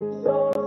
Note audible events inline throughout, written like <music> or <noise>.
So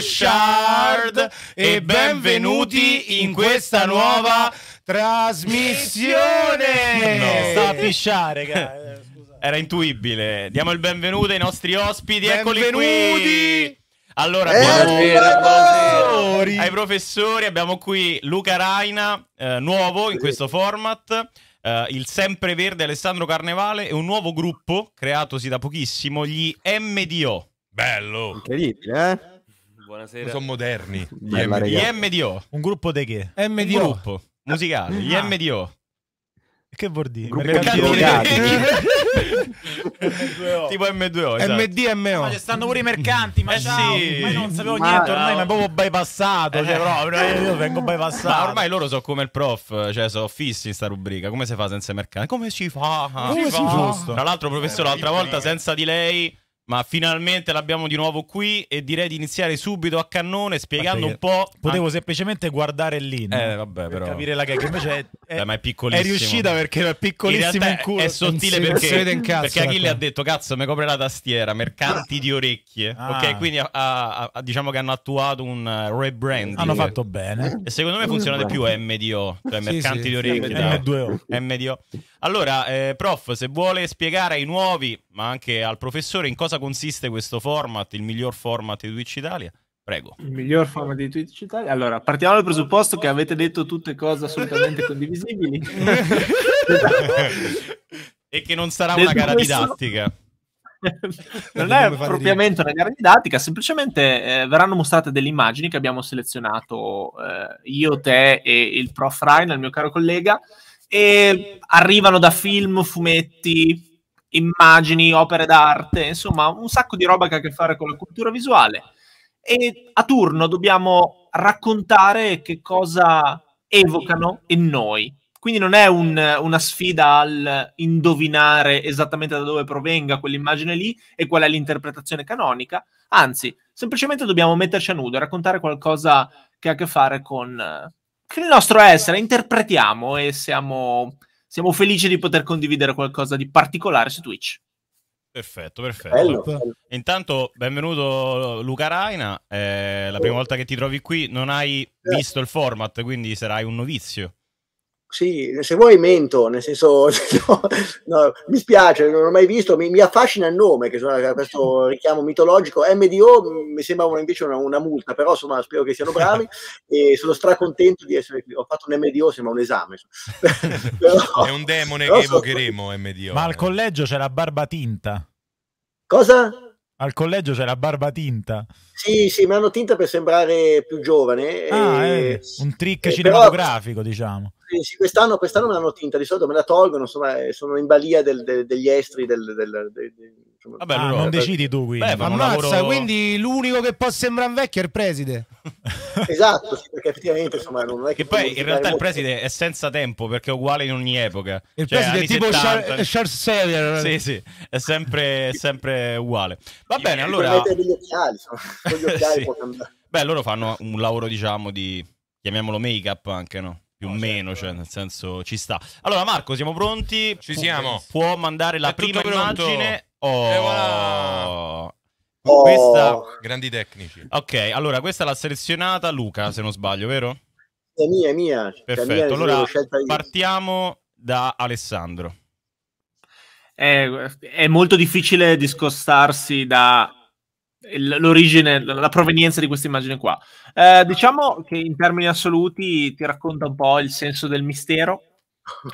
Shard e benvenuti in questa nuova trasmissione. No. Sta a pisciare, cara. Era intuibile. Diamo il benvenuto ai nostri ospiti. Eccoli qui. Allora, eh, abbiamo eh, professori. ai professori abbiamo qui Luca Raina, eh, nuovo in questo format. Uh, il sempreverde Alessandro Carnevale e un nuovo gruppo creatosi da pochissimo, gli MDO. Bello! Incredibile, eh? Buonasera. Sono moderni. gli, MD... gli MDO. Un gruppo di che? MDO. Un gruppo musicale. Gli ah. MDO. Che vuol dire? Mercantino <laughs> tipo M2O esatto. MDMO ma ci stanno pure i mercanti ma eh ciao, sì. ma non sapevo ma niente ormai mi è proprio bypassato cioè, eh. cioè, proprio, eh, io vengo bypassato ma ormai loro sono come il prof cioè sono fissi in sta rubrica come si fa senza i mercanti come si fa, come si fa? Giusto. tra l'altro professore l'altra eh, volta eh. senza di lei ma finalmente l'abbiamo di nuovo qui e direi di iniziare subito a cannone spiegando un po'. Potevo anche... semplicemente guardare lì no? eh, vabbè, per capire la gag. Invece è, Dai, ma è, piccolissimo. è riuscita perché è piccolissimo in, in È sottile non perché, non perché, perché Achille ha detto: Cazzo, mi copre la tastiera, mercanti di orecchie. Ah. Ok, quindi a, a, a, diciamo che hanno attuato un eh, rebranding. Hanno fatto bene. E secondo me funziona di più MDO, cioè mercanti sì, di orecchie. Sì, da, MDO. MDO. Allora, eh, prof, se vuole spiegare ai nuovi, ma anche al professore, in cosa consiste questo format, il miglior format di Twitch Italia, prego. Il miglior format di Twitch Italia? Allora, partiamo dal presupposto che avete detto tutte cose assolutamente condivisibili. <laughs> e che non sarà una gara didattica. <laughs> non è propriamente una gara didattica, semplicemente eh, verranno mostrate delle immagini che abbiamo selezionato eh, io, te e il prof Ryan, il mio caro collega, e arrivano da film, fumetti, immagini, opere d'arte, insomma un sacco di roba che ha a che fare con la cultura visuale. E a turno dobbiamo raccontare che cosa evocano in noi. Quindi non è un, una sfida al indovinare esattamente da dove provenga quell'immagine lì e qual è l'interpretazione canonica, anzi, semplicemente dobbiamo metterci a nudo e raccontare qualcosa che ha a che fare con il nostro essere, interpretiamo e siamo, siamo felici di poter condividere qualcosa di particolare su Twitch. Perfetto, perfetto. Bello, ecco. bello. Intanto, benvenuto Luca Raina. È eh, la prima volta che ti trovi qui. Non hai visto il format, quindi sarai un novizio. Sì, se vuoi mento, nel senso, <laughs> no, no, mi spiace, non l'ho mai visto, mi, mi affascina il nome, che sono questo richiamo mitologico, MDO mm, mi sembra invece una, una, multa, però insomma spero che siano bravi e sono stracontento di essere qui, ho fatto un MDO, sembra un esame. <laughs> però, È un demone che evocheremo, sono... MDO. Ma al collegio c'è la barba tinta. Cosa? Al collegio la barba tinta. Sì, sì, mi hanno tinta per sembrare più giovane. Ah, e... Eh, un trick eh, cinematografico, però, diciamo. Sì, quest'anno, quest'anno me l'hanno tinta, di solito me la tolgono, insomma, eh, sono in balia del, del, degli estri del, del Vabbè, ah, non eh, decidi tu quindi. Beh, Ammazza, lavoro... quindi l'unico che può sembrare vecchio è il preside. <laughs> esatto, perché effettivamente insomma non è che... che poi in realtà molto. il preside è senza tempo perché è uguale in ogni epoca. Il cioè, preside è tipo 70... Charles, Charles Xavier. Sì, sì, è sempre, sempre uguale. Va bene, allora... Gli occhiali, <laughs> gli occhiali sì. Beh, loro fanno un lavoro diciamo di... chiamiamolo make-up anche, no? più o no, meno, certo. cioè nel senso ci sta. Allora Marco, siamo pronti? Ci siamo. Può mandare la prima immagine. Pronto. Oh. Voilà. oh. Questa... Grandi tecnici. Ok, allora questa l'ha selezionata Luca, se non sbaglio, vero? È mia, è mia. Cioè, Perfetto, mia, allora partiamo da Alessandro. È, è molto difficile discostarsi da l'origine, la provenienza di questa immagine qua. Eh, diciamo che in termini assoluti ti racconta un po' il senso del mistero,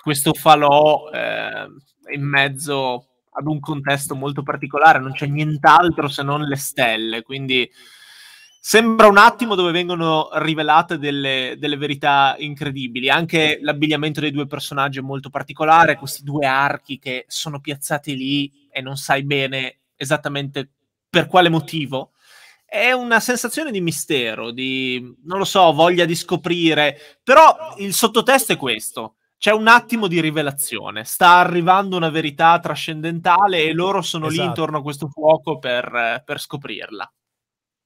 questo falò eh, in mezzo ad un contesto molto particolare, non c'è nient'altro se non le stelle, quindi sembra un attimo dove vengono rivelate delle, delle verità incredibili. Anche l'abbigliamento dei due personaggi è molto particolare, questi due archi che sono piazzati lì e non sai bene esattamente per quale motivo. È una sensazione di mistero, di, non lo so, voglia di scoprire, però il sottotesto è questo c'è un attimo di rivelazione, sta arrivando una verità trascendentale e esatto. loro sono esatto. lì intorno a questo fuoco per, per scoprirla.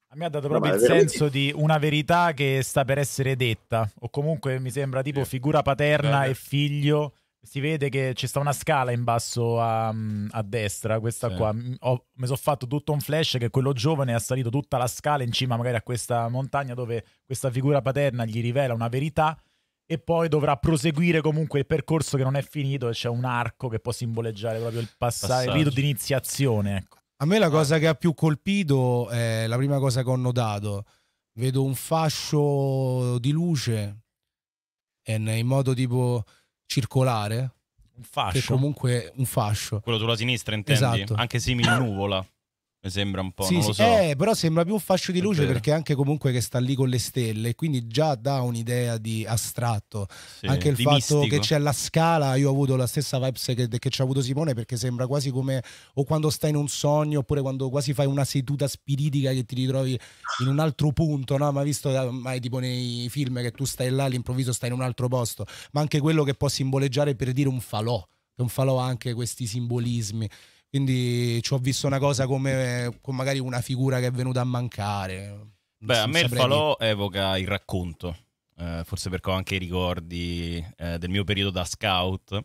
A me ha dato proprio no, il senso di una verità che sta per essere detta, o comunque mi sembra tipo figura paterna eh. e figlio. Si vede che ci sta una scala in basso a, a destra, questa sì. qua. Ho, mi sono fatto tutto un flash che quello giovane ha salito tutta la scala in cima magari a questa montagna dove questa figura paterna gli rivela una verità e poi dovrà proseguire comunque il percorso che non è finito e c'è un arco che può simboleggiare proprio il passaggio, rito di iniziazione. Ecco. A me la cosa che ha più colpito è la prima cosa che ho notato. Vedo un fascio di luce in modo tipo circolare. Un fascio. Che comunque un fascio. Quello sulla sinistra intendi? Esatto. Anche simile nuvola. Mi sembra un po'. Sì, sì. So. Eh, però sembra più un fascio di luce perché anche comunque che sta lì con le stelle, quindi già dà un'idea di astratto. Sì, anche il fatto mistico. che c'è la scala, io ho avuto la stessa vibes che, ci ha avuto Simone perché sembra quasi come o quando stai in un sogno oppure quando quasi fai una seduta spiritica che ti ritrovi in un altro punto, no? Ma visto mai tipo nei film che tu stai là all'improvviso stai in un altro posto, ma anche quello che può simboleggiare per dire un falò, un falò ha anche questi simbolismi. Quindi ci ho visto una cosa come, come magari una figura che è venuta a mancare. Beh, a me il falò di... evoca il racconto, eh, forse perché ho anche i ricordi eh, del mio periodo da scout.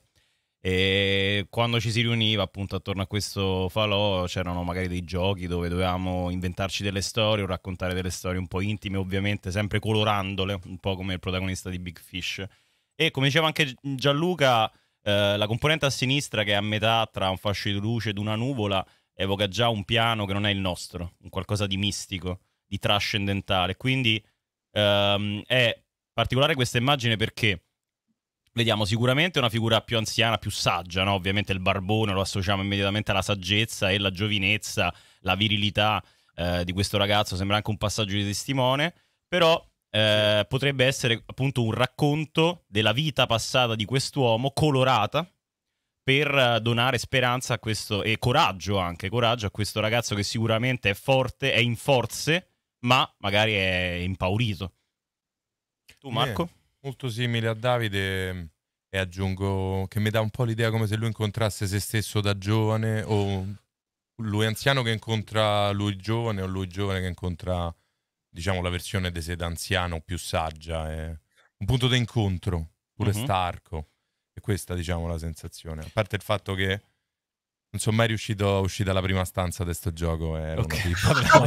E quando ci si riuniva appunto attorno a questo falò c'erano magari dei giochi dove dovevamo inventarci delle storie o raccontare delle storie un po' intime, ovviamente sempre colorandole, un po' come il protagonista di Big Fish. E come diceva anche Gianluca, eh, la componente a sinistra che è a metà tra un fascio di luce ed una nuvola evoca già un piano che non è il nostro, un qualcosa di mistico, di trascendentale. Quindi ehm, è particolare questa immagine perché vediamo sicuramente una figura più anziana, più saggia, no? ovviamente il barbone lo associamo immediatamente alla saggezza e alla giovinezza, la virilità eh, di questo ragazzo, sembra anche un passaggio di testimone, però eh, potrebbe essere appunto un racconto della vita passata di quest'uomo colorata per eh, donare speranza a questo e coraggio anche, coraggio a questo ragazzo che sicuramente è forte, è in forze, ma magari è impaurito. Tu Marco? Yeah, molto simile a Davide e aggiungo che mi dà un po' l'idea come se lui incontrasse se stesso da giovane o lui anziano che incontra lui giovane o lui giovane che incontra diciamo, la versione di Seda anziano più saggia, è un punto d'incontro, pure mm-hmm. starco. E questa, diciamo, la sensazione. A parte il fatto che non sono mai riuscito a uscire dalla prima stanza di questo gioco. Eh, Era okay.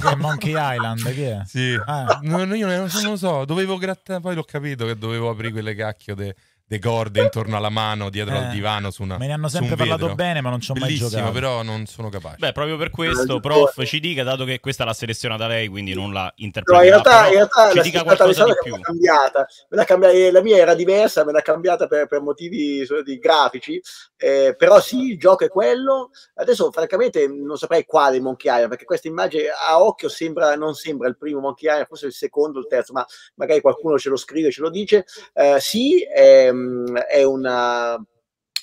una <laughs> Monkey Island, che è? Sì. Ah. No, io non, lo so, dovevo grattare, poi l'ho capito che dovevo aprire quelle cacchio de de corde intorno alla mano, dietro eh, al divano. Su una, me ne hanno sempre parlato bene, ma non ci ho Bellissimo, mai giocato. però non sono capace. Beh, proprio per questo, prof, ci dica, dato che questa l'ha selezionata lei, quindi non la interpreta. No, in realtà, in realtà ci dica qualcosa di più. Cambiata. Cambiata, eh, la mia era diversa, me l'ha cambiata per, per motivi di grafici, eh, però sì, il gioco è quello. Adesso, francamente, non saprei quale Monkey Island, perché questa immagine a occhio sembra, non sembra il primo Monkey Island, forse il secondo, il terzo, ma magari qualcuno ce lo scrive, ce lo dice. Eh, sì, ehm, Ehm, è una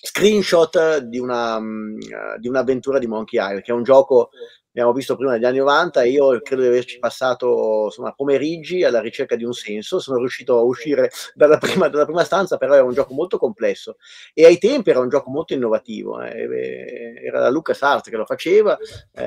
screenshot di, una, mm, di un'avventura di Monkey Island, che è un gioco abbiamo visto prima negli anni 90 e io credo di averci passato insomma, pomeriggi alla ricerca di un senso, sono riuscito a uscire dalla prima, dalla prima stanza, però era un gioco molto complesso e ai tempi era un gioco molto innovativo, eh. eh era la Lucas Art che lo faceva, eh,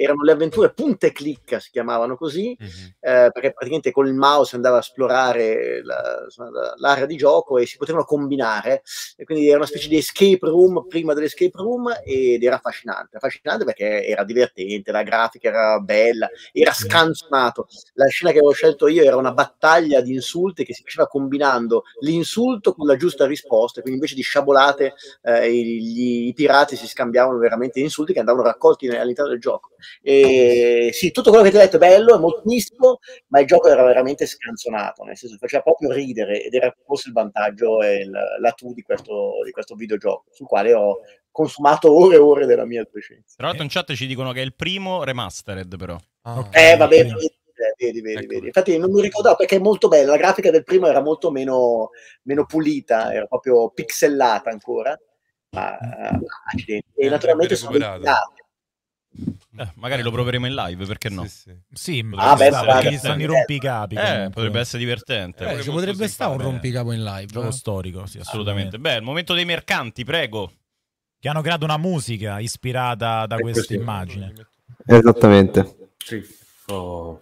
erano le avventure punte clicca, si chiamavano così, mm-hmm. eh, perché praticamente con il mouse andava a esplorare la, insomma, la, l'area di gioco e si potevano combinare, e quindi era una specie di escape room prima dell'escape room ed era affascinante, affascinante perché era divertente niente, la grafica era bella, era scanzonato. La scena che avevo scelto io era una battaglia di insulti che si faceva combinando l'insulto con la giusta risposta, quindi invece di sciabolate eh, gli, i pirati si scambiavano veramente insulti che andavano raccolti all'interno del gioco. E, sì, tutto quello che ti ho detto è bello, è moltissimo, ma il gioco era veramente scanzonato, nel senso faceva proprio ridere ed era forse il vantaggio e la, la tu di questo, di questo videogioco, sul quale ho consumato ore e ore della mia adolescenza. Tra l'altro in chat ci dicono che è il primo remastered però. Ah, eh, okay. Eh vabbè, vedi, vedi, vedi, ecco. vedi, Infatti non mi ricordavo perché è molto bella, la grafica del primo era molto meno, meno pulita, era proprio pixellata ancora. Ma, eh, e naturalmente sono eh, magari lo proveremo in live, perché no? Sì, sì. sì ah, beh, perché i rompicapi. Eh, potrebbe essere divertente. Eh, eh ci potrebbe stare un rompicapo in live. Gioco eh. storico, sì, assolutamente. assolutamente. Beh, il momento dei mercanti, prego che hanno creato una musica ispirata da questa immagine. Esattamente. Sì. Oh.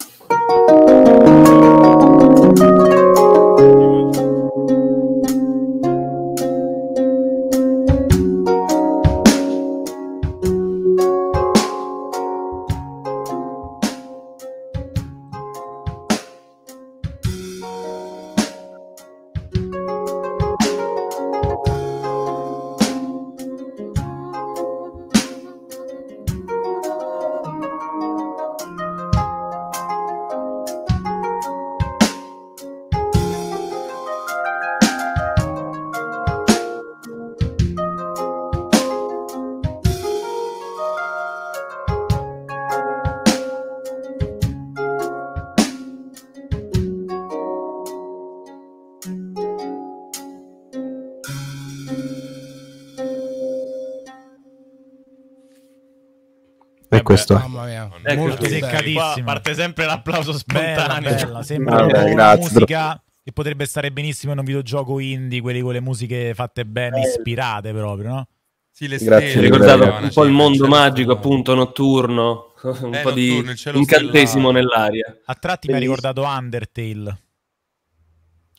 questo. Mamma ecco, molto deccatissimo. Parte sempre l'applauso spontaneo. Bella, bella. Sembra una musica che potrebbe stare benissimo in un videogioco indie, quelli con le musiche fatte bene, eh. ispirate proprio, no? Sì, le stelle. Grazie, ricordato un po' il mondo magico, appunto, notturno, <laughs> un eh, po' notturno, di incantesimo stellato. nell'aria. A tratti mi ha ricordato Undertale.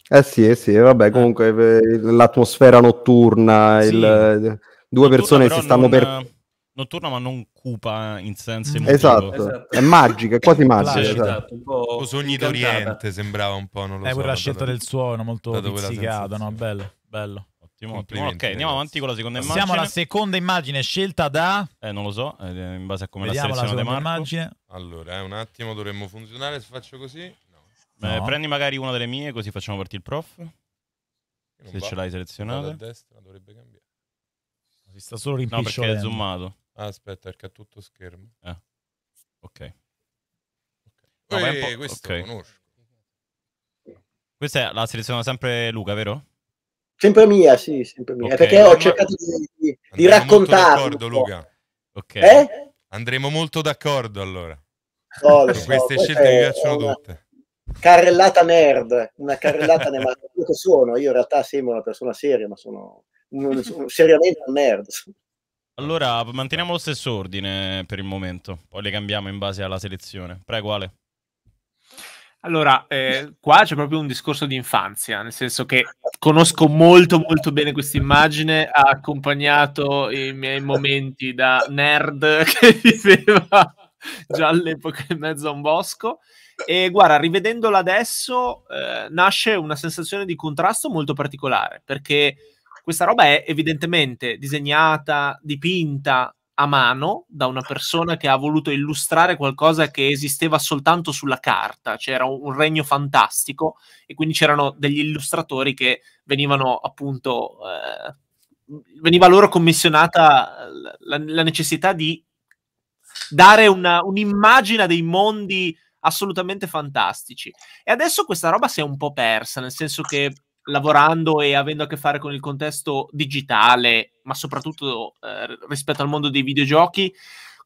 Eh sì, eh sì, vabbè, eh. comunque l'atmosfera notturna, sì. il, due notturna persone si stanno non... per notturna ma non cupa eh, in senso mm. emotivo. Esatto, esatto. è magica, è quasi magica. Sì. Cioè. Esatto. Un po' sogni d'Oriente sembrava un po', non lo è eh, so. È quella scelta del suono, molto pizzicato, no? Bello, bello. Ottimo, ottimo. Ok, andiamo avanti con la seconda immagine. Siamo alla seconda immagine scelta da... Eh, non lo so, eh, in base a come Vediamo la seleziona la seconda immagine. Allora, eh, un attimo, dovremmo funzionare se faccio così. No. Eh, Prendi magari una delle mie così facciamo partire il prof. Se ce l'hai selezionata. A destra dovrebbe cambiare. Si sta solo rimpicciolendo. No, perché è zoomato. Aspetta, perché è tutto schermo. Ah. Ok. okay. No, Ehi, questo okay. conosco. Questa è la seleziona sempre Luca, vero? Sempre mia, sì, sempre mia. Okay. Perché ho cercato di, di, di raccontarlo. Luca. Ok. Eh? Andremo molto d'accordo allora. Oh, so, queste scelte mi piacciono tutte. Carrellata nerd, una carrellata nerd, ma che sono, io in realtà sembro una persona seria, ma sono un, seriamente un nerd. Allora, manteniamo lo stesso ordine per il momento, poi le cambiamo in base alla selezione. Prego, Ale. Allora, eh, qua c'è proprio un discorso di infanzia, nel senso che conosco molto molto bene questa immagine, ha accompagnato i miei momenti da nerd <laughs> che viveva già all'epoca in mezzo a un bosco. E guarda, rivedendola adesso eh, nasce una sensazione di contrasto molto particolare, perché questa roba è evidentemente disegnata, dipinta a mano da una persona che ha voluto illustrare qualcosa che esisteva soltanto sulla carta, c'era un, un regno fantastico e quindi c'erano degli illustratori che venivano appunto, eh, veniva loro commissionata eh, la, la necessità di dare una, un'immagine dei mondi assolutamente fantastici. E adesso questa roba si è un po' persa, nel senso che lavorando e avendo a che fare con il contesto digitale, ma soprattutto eh, rispetto al mondo dei videogiochi,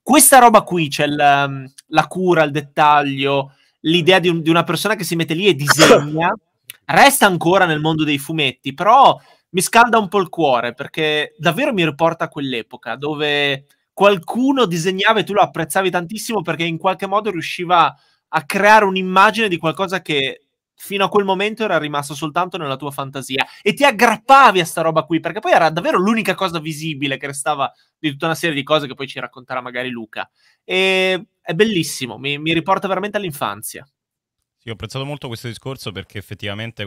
questa roba qui, c'è cioè la, ehm, la cura, il dettaglio, l'idea di, un, di, una persona che si mette lì e disegna, <coughs> resta ancora nel mondo dei fumetti, però mi scalda un po' il cuore perché davvero mi riporta a quell'epoca dove qualcuno disegnava e tu lo apprezzavi tantissimo perché in qualche modo riusciva a creare un'immagine di qualcosa che fino a quel momento era rimasto soltanto nella tua fantasia e ti aggrappavi a sta roba qui perché poi era davvero l'unica cosa visibile che restava di tutta una serie di cose che poi ci racconterà magari Luca e è bellissimo, mi, mi riporta veramente all'infanzia sì, ho apprezzato molto questo discorso perché effettivamente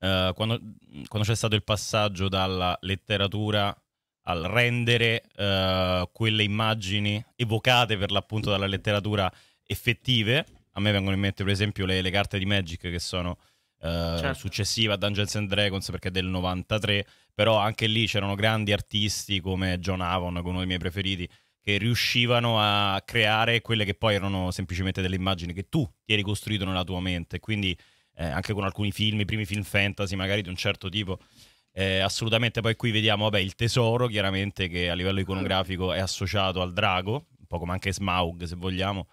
eh, quando, quando, c'è stato il passaggio dalla letteratura al rendere eh, quelle immagini evocate per l'appunto dalla letteratura effettive a me vengono in mente per esempio le, le carte di Magic che sono eh, certo. successive a Dungeons and Dragons perché è del 93, però anche lì c'erano grandi artisti come John Avon, che è uno dei miei preferiti, che riuscivano a creare quelle che poi erano semplicemente delle immagini che tu ti eri costruito nella tua mente, quindi eh, anche con alcuni film, i primi film fantasy magari di un certo tipo. Eh, assolutamente, poi qui vediamo vabbè, il tesoro, chiaramente che a livello iconografico è associato al drago, un po' come anche Smaug se vogliamo,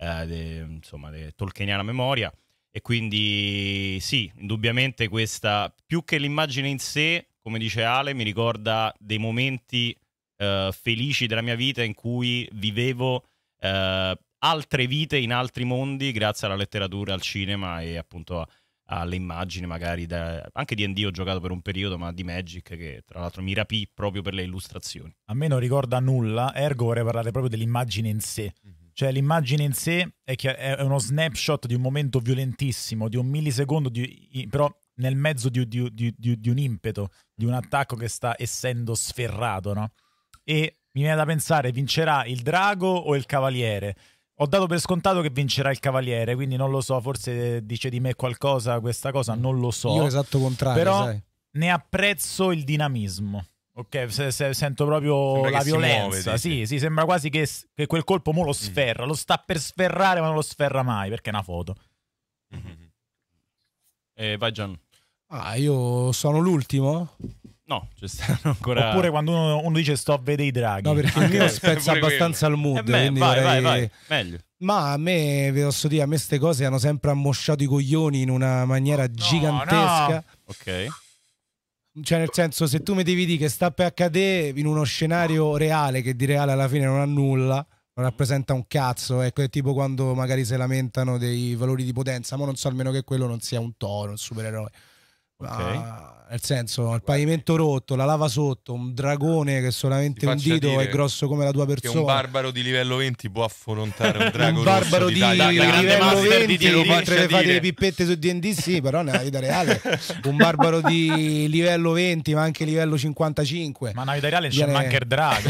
eh, de, insomma, de tolkieniana memoria. E quindi sì, indubbiamente questa, più che l'immagine in sé, come dice Ale, mi ricorda dei momenti eh, felici della mia vita in cui vivevo eh, altre vite in altri mondi grazie alla letteratura, al cinema e appunto a, alle immagini magari da, anche di Andy ho giocato per un periodo ma di Magic che tra l'altro mi rapì proprio per le illustrazioni a me non ricorda nulla ergo vorrei parlare proprio dell'immagine in sé mm. Cioè l'immagine in sé è, è uno snapshot di un momento violentissimo, di un millisecondo, di, però nel mezzo di, di, di, di, un impeto, di un attacco che sta essendo sferrato, no? E mi viene da pensare, vincerà il drago o il cavaliere? Ho dato per scontato che vincerà il cavaliere, quindi non lo so, forse dice di me qualcosa questa cosa, non lo so. Io esatto contrario, Però sai. ne apprezzo il dinamismo. Ok, se, se sento proprio sembra la violenza. Muove, sì, sì, sembra quasi che, che quel colpo mo lo mm. sferra. Mm. Lo sta per sferrare, ma non lo sferra mai perché è una foto. Mm-hmm. Eh, vai, Gian. Ah, io sono l'ultimo? No, ci stanno ancora. Oppure quando uno, uno, dice sto a vedere i draghi. No, perché il mio <laughs> spezza abbastanza il mood. Eh beh, vai, vorrei... vai, vai, meglio. Ma a me, vi posso dire, a me queste cose hanno sempre ammosciato i coglioni in una maniera oh, no, gigantesca. No. Ok. Cioè, nel senso, se tu mi devi dire che sta per accadere in uno scenario reale, che di reale alla fine non ha nulla, non rappresenta un cazzo, ecco, è tipo quando magari si lamentano dei valori di potenza, ma non so almeno che quello non sia un toro, un supereroe. Okay. Ma ah, nel senso, il pavimento rotto, la lava sotto, un dragone che solamente un dito è grosso come la tua persona. Che <laughs> <laughs> un barbaro di livello 20 può affrontare un drago un barbaro di, da, di livello 20 di lo potrebbe fare le pippette su D&D, sì, però nella vita reale un barbaro di livello 20, ma anche livello 55. Ma nella vita reale c'è anche il drago.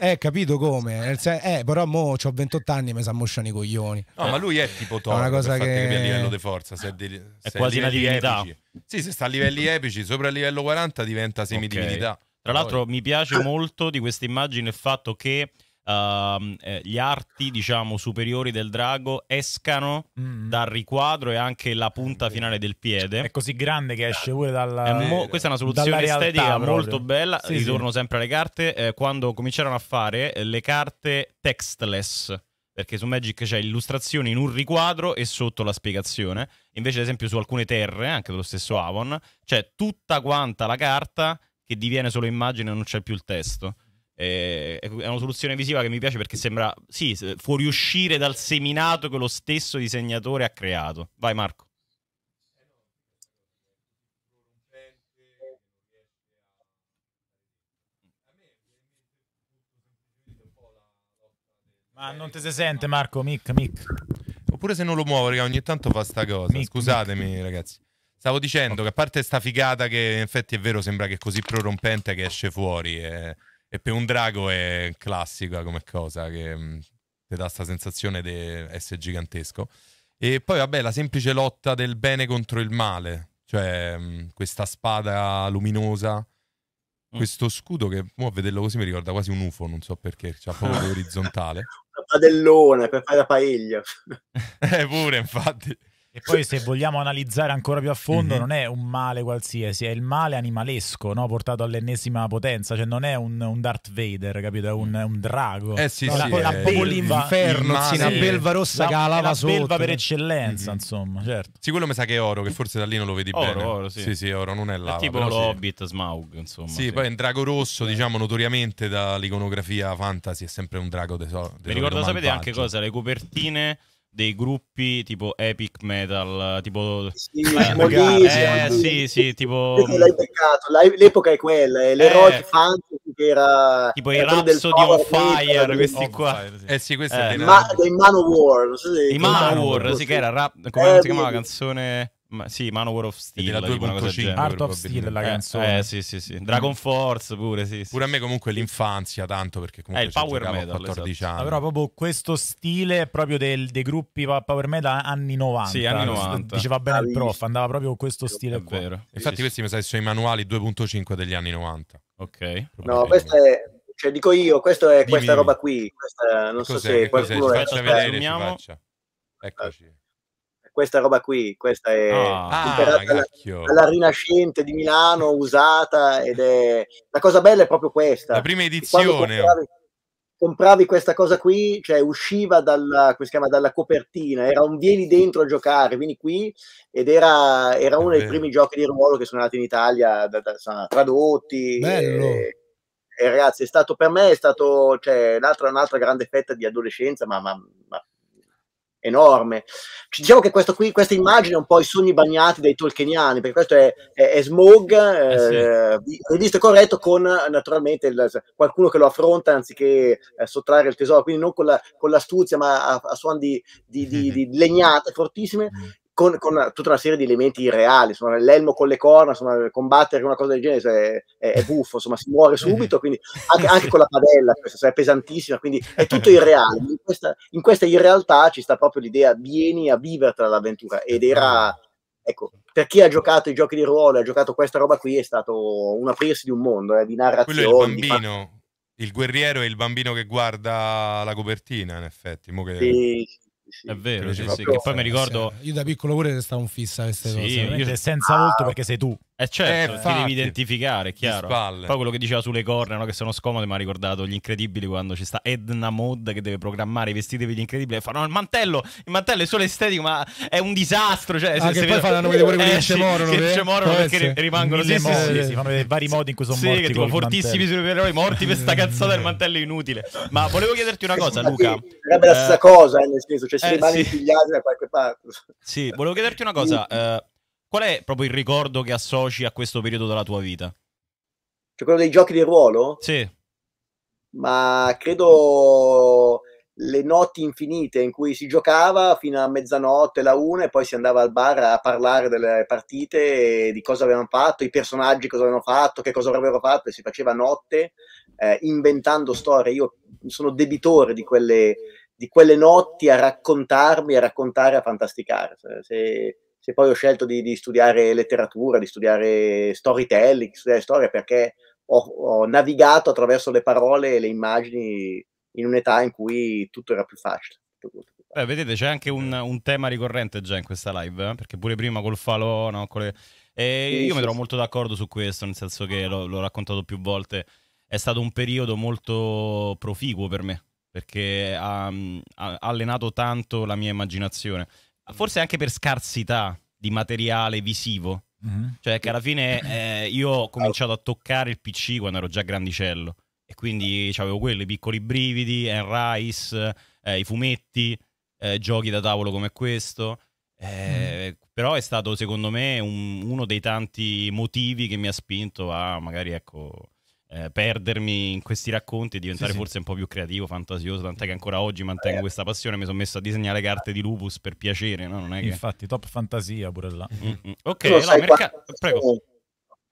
<laughs> eh, capito come? Eh, però mo ho 28 anni e mi mosciano i coglioni. No, eh. ma lui è tipo Thor, è una cosa che... a livello di forza, se è, di... è quasi una divinità. Ergici. Sì, se sta a livelli <laughs> epici, sopra il livello 40 diventa semidivinità. Okay. Tra l'altro mi piace <coughs> molto di questa immagine il fatto che Uh, gli arti, diciamo, superiori del drago escano mm. dal riquadro e anche la punta finale del piede. È così grande che esce pure dalla. È mo- questa è una soluzione estetica proprio. molto bella. Sì, Ritorno sì. sempre alle carte. Eh, quando cominciarono a fare le carte textless perché su Magic c'è illustrazione in un riquadro e sotto la spiegazione. Invece, ad esempio, su alcune terre, anche dello stesso Avon, c'è tutta quanta la carta che diviene solo immagine e non c'è più il testo. è una soluzione visiva che mi piace perché sembra, sì, fuoriuscire dal seminato che lo stesso disegnatore ha creato. Vai Marco. Ma non te se sente Marco, mic, mic. Oppure se non lo muovo, raga, ogni tanto fa sta cosa. Mic, Scusatemi, mic. ragazzi. Stavo dicendo che a parte sta figata che in effetti è vero, sembra che è così prorompente che esce fuori. E, eh. e per un drago è classica come cosa che mm, ti dà questa sensazione di essere gigantesco. E poi vabbè, la semplice lotta del bene contro il male. Cioè, mh, mm, questa spada luminosa mm. questo scudo che mo a vederlo così mi ricorda quasi un UFO, non so perché, c'ha proprio l'orizzontale. <laughs> padellone per fare la paella. <laughs> Eh, pure, infatti. E poi se <laughs> vogliamo analizzare ancora più a fondo, mm-hmm. non è un male qualsiasi, è il male animalesco, no? portato all'ennesima potenza, cioè non è un, un Darth Vader, capito? È un, è un drago. Eh sì, no, sì, la, sì, la è eh, belva, l'inferno, sì, una belva rossa la, che la lava sotto. belva per eccellenza, mm-hmm. insomma, certo. Sì, quello mi sa che è oro, che forse da lì non lo vedi oro, bene. Oro, sì. sì, sì, oro, non è lava. È tipo l'Hobbit, Smaug, insomma. Sì, poi è un drago rosso, diciamo, notoriamente dall'iconografia fantasy, è sempre un drago tesoro. Mi ricordo, sapete anche cosa? Le copertine dei gruppi tipo epic metal, tipo... Sì, eh, eh, sì, sì, tipo... L'hai beccato, l'epoca è quella, è l'eroe eh, eh. fan che era... Tipo i di on Fire, metal, questi on qua. Fire, eh, sì. Eh sì, questi eh. ma- dei Manowar. So I Manowar, sì, che era rap... come eh, si chiamava la canzone... Ma, sì, Manowar of Steel. Della 2.5. Art of Steel la canzone. Eh, eh, sì, sì, sì. Dragon Force pure, sì, sì. Pure a me comunque l'infanzia tanto perché comunque... È eh, il power metal. 14 esatto. anni. però proprio questo stile proprio del, dei gruppi power metal anni 90. Sì, anni 90. Diceva bene al prof, andava proprio con questo stile è qua. Vero. Infatti sì, questi mi sa che sono i manuali 2.5 degli anni 90. Ok. No, questo è... Cioè, dico io, questo è dimmi, questa roba qui. Questa, non so se qualcuno... Aspetta, aspetta, Eccoci questa roba qui, questa è ah, alla, alla, Rinascente di Milano, usata ed è... La cosa bella è proprio questa. La prima edizione. Compravi, questa cosa qui, cioè usciva dalla, chiama, dalla, copertina, era un vieni dentro a giocare, vieni qui, ed era, era uno dei primi giochi di ruolo che sono nati in Italia, da, da, sono tradotti. Bello. E, e ragazzi, è stato per me, è stato cioè, un'altra, un'altra grande fetta di adolescenza, ma, ma, ma enorme. Ci diciamo che qui, questa immagine è un po' i sogni bagnati dei tolkieniani, perché questo è, è, è Smog, eh, eh sì. rivisto e corretto, con eh, naturalmente il, qualcuno che lo affronta anziché eh, sottrarre il tesoro, quindi non con, la, con l'astuzia, ma a, a suon di, di, di, <laughs> di legnate fortissime con, con tutta una serie di elementi irreali, insomma, l'elmo con le corna, insomma, combattere una cosa del genere cioè, è, è, buffo, insomma, si muore subito, quindi anche, anche con la padella, questa, cioè, è pesantissima, quindi è tutto irreale. In questa, in questa irrealtà ci sta proprio l'idea, vieni a viverti l'avventura, ed era, ecco, per chi ha giocato i giochi di ruolo e ha giocato questa roba qui è stato un aprirsi di un mondo, eh, di narrazione. Quello è il bambino, il guerriero è il bambino che guarda la copertina, in effetti. Che... Sì, è vero, che, sì, sì, che poi mi ricordo... Io da piccolo pure stavo un fissa queste cose. Io... Senza volto perché sei tu. Eh certo, eh, ti devi identificare, chiaro. Poi quello che diceva sulle corna, no, che sono scomode, mi ha ricordato Gli Incredibili quando ci sta Edna Mod che deve programmare i vestiti degli Incredibili e fa no, il mantello, il mantello è solo estetico, ma è un disastro. Cioè, ah, se, che se poi vedo... fanno vedere <laughs> pure quelli eh, che scemorano. Che scemorano perché rimangono sì, sì, sì, sì, fanno vedere vari modi in cui sono sì, morti. Che, tipo, fortissimi supereroi morti per sta eh. cazzata del mantello inutile. Ma volevo chiederti una cosa, Luca. Sarebbe la stessa eh, cosa, eh, nel senso, cioè si rimane sì. da qualche parte. Sì, volevo chiederti una cosa Qual è proprio il ricordo che associ a questo periodo della tua vita? Cioè quello dei giochi di ruolo? Sì. Ma credo le notti infinite in cui si giocava fino a mezzanotte, la una, e poi si andava al bar a parlare delle partite, di cosa avevano fatto, i personaggi cosa avevano fatto, che cosa avrebbero fatto, e si faceva notte eh, inventando storie. Io sono debitore di quelle, di quelle notti a raccontarmi, a raccontare, a fantasticare. Se, se poi ho scelto di, di studiare letteratura, di studiare storytelling, di studiare storia, perché ho, ho navigato attraverso le parole e le immagini in un'età in cui tutto era più facile. Beh, vedete, c'è anche un, un, tema ricorrente già in questa live, eh? perché pure prima col falò, no? le... E sì, io sì, mi trovo sì. molto d'accordo su questo, nel senso che l'ho, l'ho, raccontato più volte, è stato un periodo molto proficuo per me, perché ha, ha allenato tanto la mia immaginazione forse anche per scarsità di materiale visivo. Mm-hmm. Cioè che alla fine eh, io ho cominciato a toccare il PC quando ero già grandicello e quindi avevo quelli, piccoli brividi, Enrise, eh, i fumetti, eh, giochi da tavolo come questo. Eh, mm. Però è stato secondo me un, uno dei tanti motivi che mi ha spinto a magari ecco, eh, perdermi in questi racconti e diventare sì, forse sì. un po' più creativo, fantasioso, tant'è che ancora oggi mantengo eh. questa passione, mi sono messo a disegnare carte di lupus per piacere, no? che... Infatti, top fantasia pure là. Mm-hmm. Ok, allora, mercato... Prego. Sono,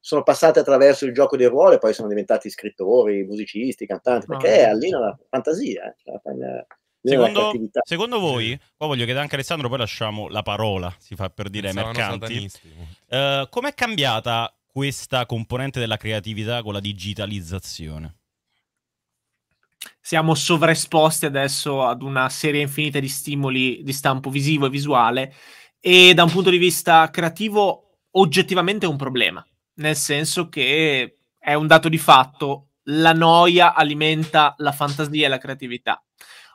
sono passate attraverso il gioco del ruolo e poi sono diventati scrittori, musicisti, cantanti, no. perché allina la fantasia. Eh, eh, la... Secondo, secondo, voi, poi voglio chiedere anche Alessandro, poi lasciamo la parola, si fa per dire ai mercanti. Uh, com'è cambiata questa componente della creatività con la digitalizzazione? Siamo sovraesposti adesso ad una serie infinita di stimoli di stampo visivo e visuale e da un punto di vista creativo oggettivamente è un problema, nel senso che è un dato di fatto, la noia alimenta la fantasia e la creatività.